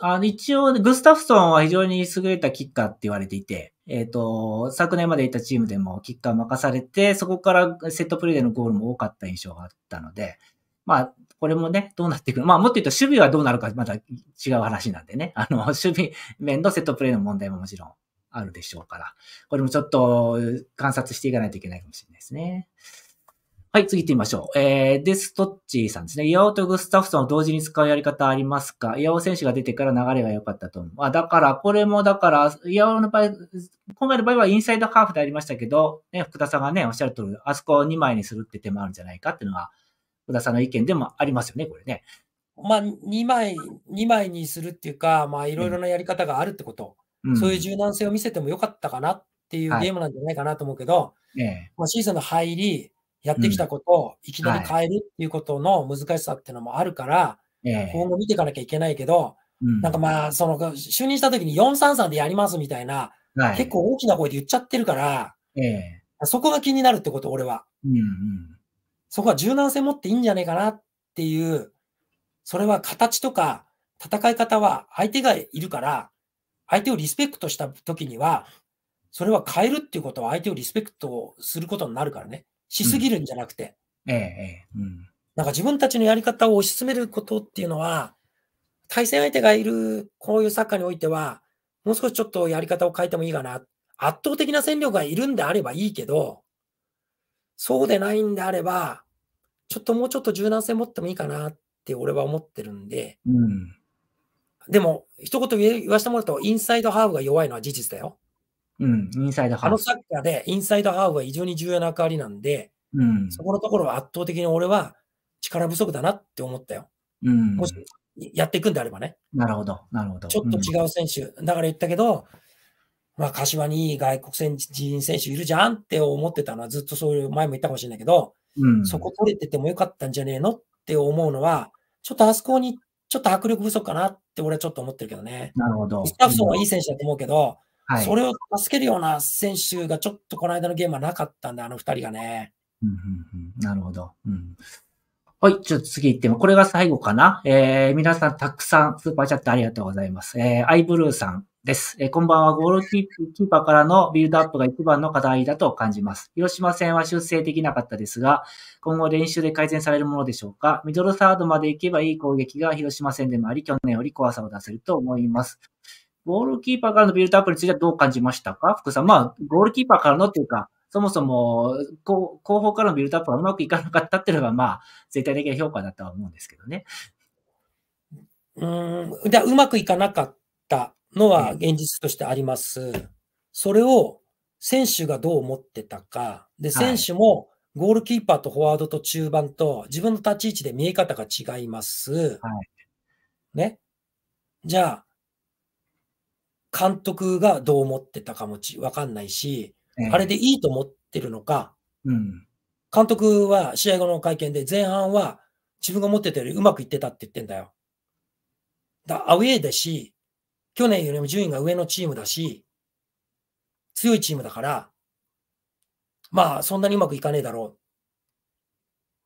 あの一応、グスタフソンは非常に優れたキッカーって言われていて、えっ、ー、と、昨年までいたチームでもキッカー任されて、そこからセットプレーでのゴールも多かった印象があったので、まあ、これもね、どうなっていくのまあ、もっと言うと守備はどうなるかまた違う話なんでね、あの、守備面のセットプレーの問題ももちろんあるでしょうから、これもちょっと観察していかないといけないかもしれないですね。はい、次行ってみましょう。えー、デストッチさんですね。岩尾とグスタフさんを同時に使うやり方ありますか岩尾選手が出てから流れが良かったと思う。あ、だから、これもだから、岩尾の場合、今回の場合はインサイドハーフでありましたけど、ね、福田さんがね、おっしゃる通り、あそこを2枚にするって手もあるんじゃないかっていうのが、福田さんの意見でもありますよね、これね。まあ、2枚、2枚にするっていうか、まあ、いろいろなやり方があるってこと。うん、そういう柔軟性を見せても良かったかなっていうゲームなんじゃないかなと思うけど、はい、ねまあ、シーズンの入り、やってきたことをいきなり変えるっていうことの難しさっていうのもあるから、今後見ていかなきゃいけないけど、なんかまあ、その、就任した時に433でやりますみたいな、結構大きな声で言っちゃってるから、そこが気になるってこと、俺は。そこは柔軟性持っていいんじゃねえかなっていう、それは形とか戦い方は相手がいるから、相手をリスペクトした時には、それは変えるっていうことは相手をリスペクトすることになるからね。しすぎるんじゃなくて。ええ、うん。なんか自分たちのやり方を推し進めることっていうのは、対戦相手がいるこういうサッカーにおいては、もう少しちょっとやり方を変えてもいいかな。圧倒的な戦力がいるんであればいいけど、そうでないんであれば、ちょっともうちょっと柔軟性持ってもいいかなって俺は思ってるんで、うん、でも、一言言わせてもらうと、インサイドハーフが弱いのは事実だよ。うん、インサイドハーフ。あのサッカーで、インサイドハーフは非常に重要な役割なんで、うん、そこのところは圧倒的に俺は力不足だなって思ったよ。うん、もしやっていくんであればね。なるほど、なるほど。ちょっと違う選手、うん、だから言ったけど、まあ、柏にいい外国人選手いるじゃんって思ってたのは、ずっとそういう前も言ったかもしれないけど、うん、そこ取れててもよかったんじゃねえのって思うのは、ちょっとあそこにちょっと迫力不足かなって俺はちょっと思ってるけどね。なるほど。スタッフ層はいい選手だと思うけど、はい、それを助けるような選手がちょっとこの間のゲームはなかったんで、あの2人がね。うんうんなるほど。うんはい、ちょっと次行っても、これが最後かな。えー、皆さんたくさんスーパーチャットありがとうございます。えー、アイブルーさんです。えー、こんばんは、ゴールキーパーからのビルドアップが一番の課題だと感じます。広島戦は修正できなかったですが、今後練習で改善されるものでしょうか。ミドルサードまで行けばいい攻撃が広島戦でもあり、去年より怖さを出せると思います。ゴールキーパーからのビルドアップについてはどう感じましたか福さん。まあ、ゴールキーパーからのっていうか、そもそもこう、後方からのビルドアップがうまくいかなかったっていうのが、まあ、絶対的な評価だとは思うんですけどね。うん、だうまくいかなかったのは現実としてあります。それを選手がどう思ってたか。で、選手もゴールキーパーとフォワードと中盤と自分の立ち位置で見え方が違います。はい、ね。じゃあ、監督がどう思ってたかもちわかんないし、えー、あれでいいと思ってるのか、うん、監督は試合後の会見で前半は自分が思ってたよりうまくいってたって言ってんだよ。だアウェーだし、去年よりも順位が上のチームだし、強いチームだから、まあそんなにうまくいかねえだろうっ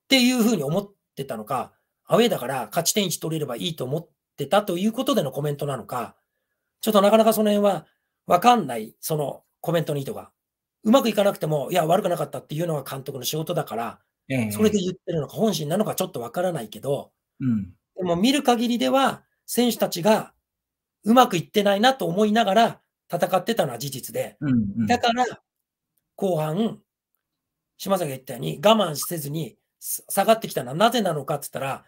ていうふうに思ってたのか、アウェーだから勝ち点1取れればいいと思ってたということでのコメントなのか、ちょっとなかなかその辺はわかんない、そのコメントの意図が。うまくいかなくても、いや、悪くなかったっていうのが監督の仕事だから、えー、それで言ってるのか本心なのかちょっとわからないけど、うん、でも見る限りでは、選手たちがうまくいってないなと思いながら戦ってたのは事実で、うんうん、だから、後半、島崎が言ったように我慢せずに下がってきたのはなぜなのかって言ったら、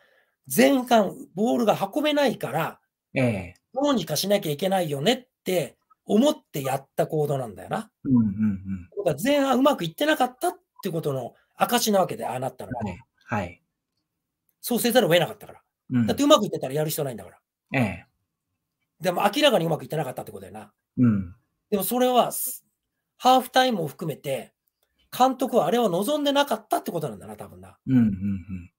前半ボールが運べないから、えどうにかしなきゃいけないよねって思ってやった行動なんだよな。うんうんうん、だから前半うまくいってなかったってことの証なわけで、ああなったのはね、はい。はい。そうせざるを得なかったから。うん、だってうまくいってたらやる必要ないんだから。ええ。でも明らかにうまくいってなかったってことだよな。うん。でもそれは、ハーフタイムを含めて、監督はあれを望んでなかったってことなんだな、多分な。うんうんうん。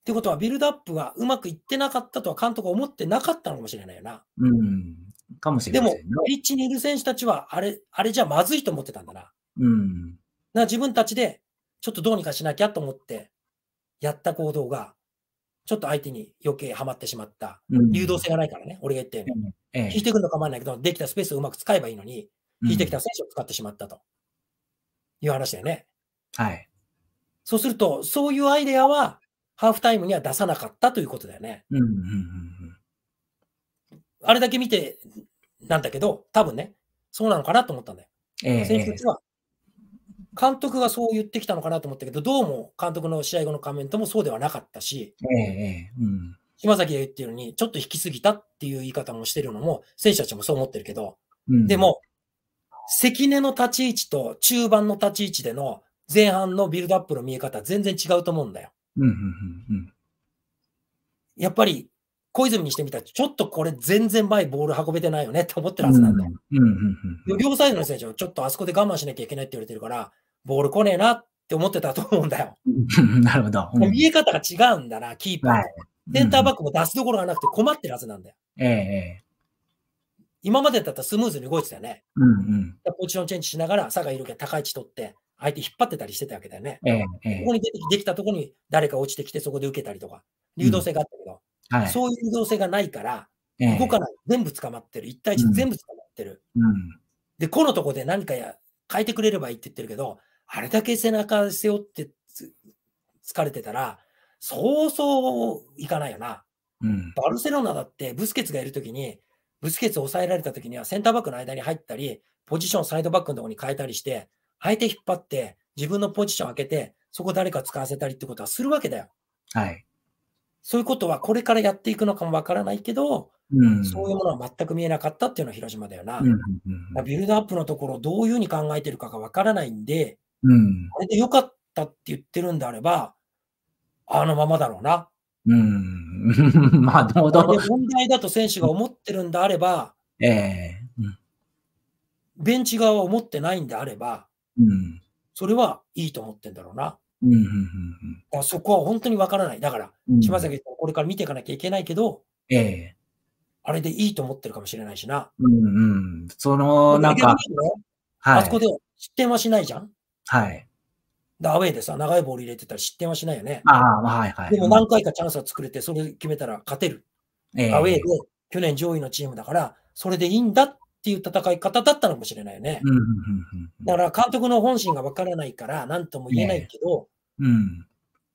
ってことは、ビルドアップがうまくいってなかったとは監督は思ってなかったのかもしれないよな。うん。かもしれない、ね。でも、ピッチにいる選手たちは、あれ、あれじゃまずいと思ってたんだな。うん。な自分たちで、ちょっとどうにかしなきゃと思って、やった行動が、ちょっと相手に余計はまってしまった。うん、流動性がないからね、俺が言って、うええ、引いてくるの構わないけど、できたスペースをうまく使えばいいのに、引いてきた選手を使ってしまったという話だよね。うん、はい。そうすると、そういうアイデアは、ハーフタイムには出さなかったということだよね。うんうんうんあれだけ見てなんだけど、多分ね、そうなのかなと思ったんだよ。えー、選手たちは、監督がそう言ってきたのかなと思ったけど、どうも監督の試合後のコメントもそうではなかったし、えーうん、島崎が言ってるように、ちょっと引きすぎたっていう言い方もしてるのも、選手たちもそう思ってるけど、うん、でも、関根の立ち位置と中盤の立ち位置での前半のビルドアップの見え方、全然違うと思うんだよ。うんうんうんうん、やっぱり小泉にしてみたら、ちょっとこれ全然前ボール運べてないよねって思ってるはずなんだよ。両サイドの選手はちょっとあそこで我慢しなきゃいけないって言われてるから、ボール来ねえなって思ってたと思うんだよ。なるほど。うん、見え方が違うんだな、キーパー。はい、センターバックも出すところがなくて困ってるはずなんだよ。ええ今までだったらスムーズに動いてたよね。うんうん、ポジションチェンジしながら、差がいるけ高い位置取って、相手引っ張ってたりしてたわけだよね。ええここに出てできたところに誰か落ちてきて、そこで受けたりとか、流動性があったけど、うんはい、そういう流動性がないから、動かない、全部捕まってる、一対一全部捕まってる。うん、で、このとこで何かや変えてくれればいいって言ってるけど、あれだけ背中背負って疲れてたら、そうそういかないよな。うん、バルセロナだってブスケツがいるときに、ブスケツを抑えられたときにはセンターバックの間に入ったり、ポジションサイドバックのところに変えたりして、相手引っ張って、自分のポジション開けて、そこ誰か使わせたりってことはするわけだよ。はい。そういうことはこれからやっていくのかもわからないけど、うん、そういうものは全く見えなかったっていうのは広島だよな。うんうん、ビルドアップのところどういうふうに考えてるかがわからないんで、うん、あれで良かったって言ってるんであれば、あのままだろうな。うん。まあ、どうどう。問題だと選手が思ってるんであれば、ええー、ベンチ側は思ってないんであれば、うん、それはいいと思ってんだろうな。うんうんうんそこは本当にわからない。だから、うん、島崎さんこれから見ていかなきゃいけないけど、ええあれでいいと思ってるかもしれないしな。うんうん。その、なんか、はい、あそこで失点はしないじゃん。はい。アウェイでさ、長いボール入れてたら失点はしないよね。ああ、はいはい。でも何回かチャンスを作れて、それ決めたら勝てる。ええ、アウェイで去年上位のチームだから、それでいいんだっっていう戦い方だったのかもしれないよね。だから監督の本心がわからないから何とも言えないけど、うん、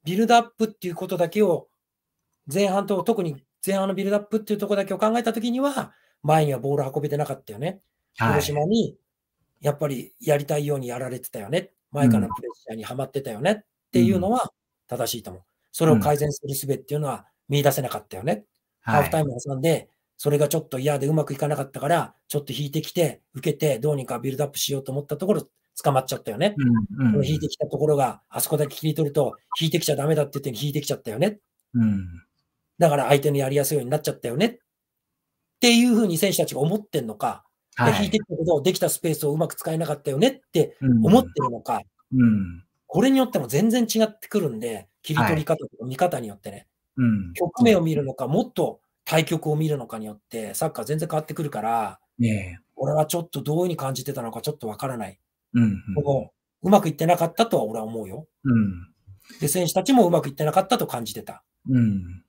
ビルドアップっていうことだけを前半と特に前半のビルドアップっていうところだけを考えたときには前にはボール運べてなかったよね。はい、広島にやっぱりやりたいようにやられてたよね。前からプレッシャーにはまってたよね、っていうのは正しいと思う。それを改善する術っていうのは見出せなかったよね。ハーフタイム挟んでそれがちょっと嫌でうまくいかなかったから、ちょっと引いてきて、受けて、どうにかビルドアップしようと思ったところ、捕まっちゃったよね。うんうん、引いてきたところが、あそこだけ切り取ると、引いてきちゃだめだって言って引いてきちゃったよね。うん、だから相手にやりやすいようになっちゃったよね。っていうふうに選手たちが思ってんのか、はい、引いてきたことをできたスペースをうまく使えなかったよねって思ってるのか、うん、うん、これによっても全然違ってくるんで、切り取り方とか見方によってね、はい、局面を見るのか、もっと対局を見るのかによって、サッカー全然変わってくるから、ね、俺はちょっとどういうふうに感じてたのかちょっとわからない。うんうん、もううまくいってなかったとは俺は思うよ。うん、で、選手たちもうまくいってなかったと感じてた。うん、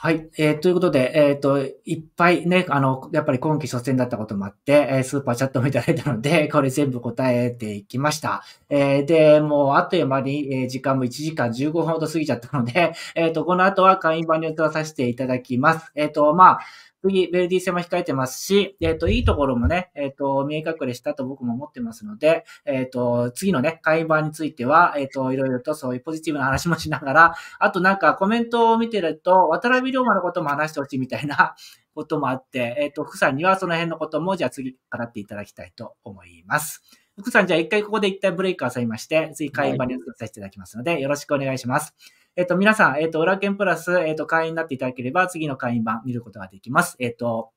はい。えー、ということで、えっ、ー、と、いっぱいね、あの、やっぱり今期初戦だったこともあって、えー、スーパーチャットもいただいたので、これ全部答えていきました。えー、で、もうあっという間に、えー、時間も1時間15分ほど過ぎちゃったので、えっ、ー、と、この後は会員版に移らさせていただきます。えっ、ー、と、まあ、次、ベルディ戦も控えてますし、えっ、ー、と、いいところもね、えっ、ー、と、見え隠れしたと僕も思ってますので、えっ、ー、と、次のね、会話については、えっ、と、いろいろとそういうポジティブな話もしながら、あとなんかコメントを見てると、渡辺龍馬のことも話してほしいみたいな こともあって、えっ、と、福さんにはその辺のことも、じゃあ次、語っていただきたいと思います。福さん、じゃあ一回ここで一旦ブレイクをされまして、次会話に移させていただきますので、よろしくお願いします。えっ、と、皆さん、えっ、と、裏剣プラス、えっ、と、会員になっていただければ、次の会員版見ることができます。えっ、と、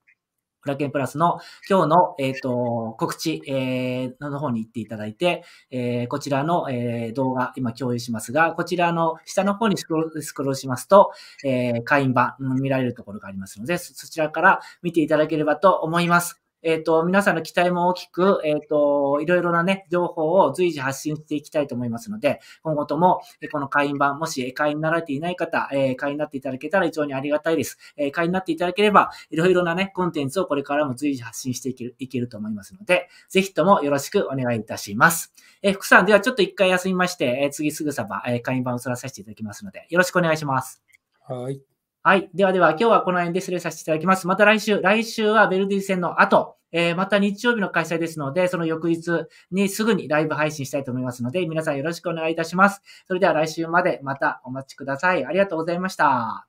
裏剣プラスの今日の、えっ、と、告知、えー、の方に行っていただいて、えこちらの、え動画、今共有しますが、こちらの下の方にスクロールしますと、え会員版、見られるところがありますので、そちらから見ていただければと思います。えっ、ー、と、皆さんの期待も大きく、えっ、ー、と、いろいろなね、情報を随時発信していきたいと思いますので、今後とも、えこの会員版、もし会員になられていない方、え会員になっていただけたら非常にありがたいです。え会員になっていただければ、いろいろなね、コンテンツをこれからも随時発信していける、いけると思いますので、ぜひともよろしくお願いいたします。え福さん、ではちょっと一回休みまして、え次すぐさま、え会員版を移らさせていただきますので、よろしくお願いします。はい。はい。ではでは、今日はこの辺で失礼させていただきます。また来週、来週はベルディ戦の後、えー、また日曜日の開催ですので、その翌日にすぐにライブ配信したいと思いますので、皆さんよろしくお願いいたします。それでは来週までまたお待ちください。ありがとうございました。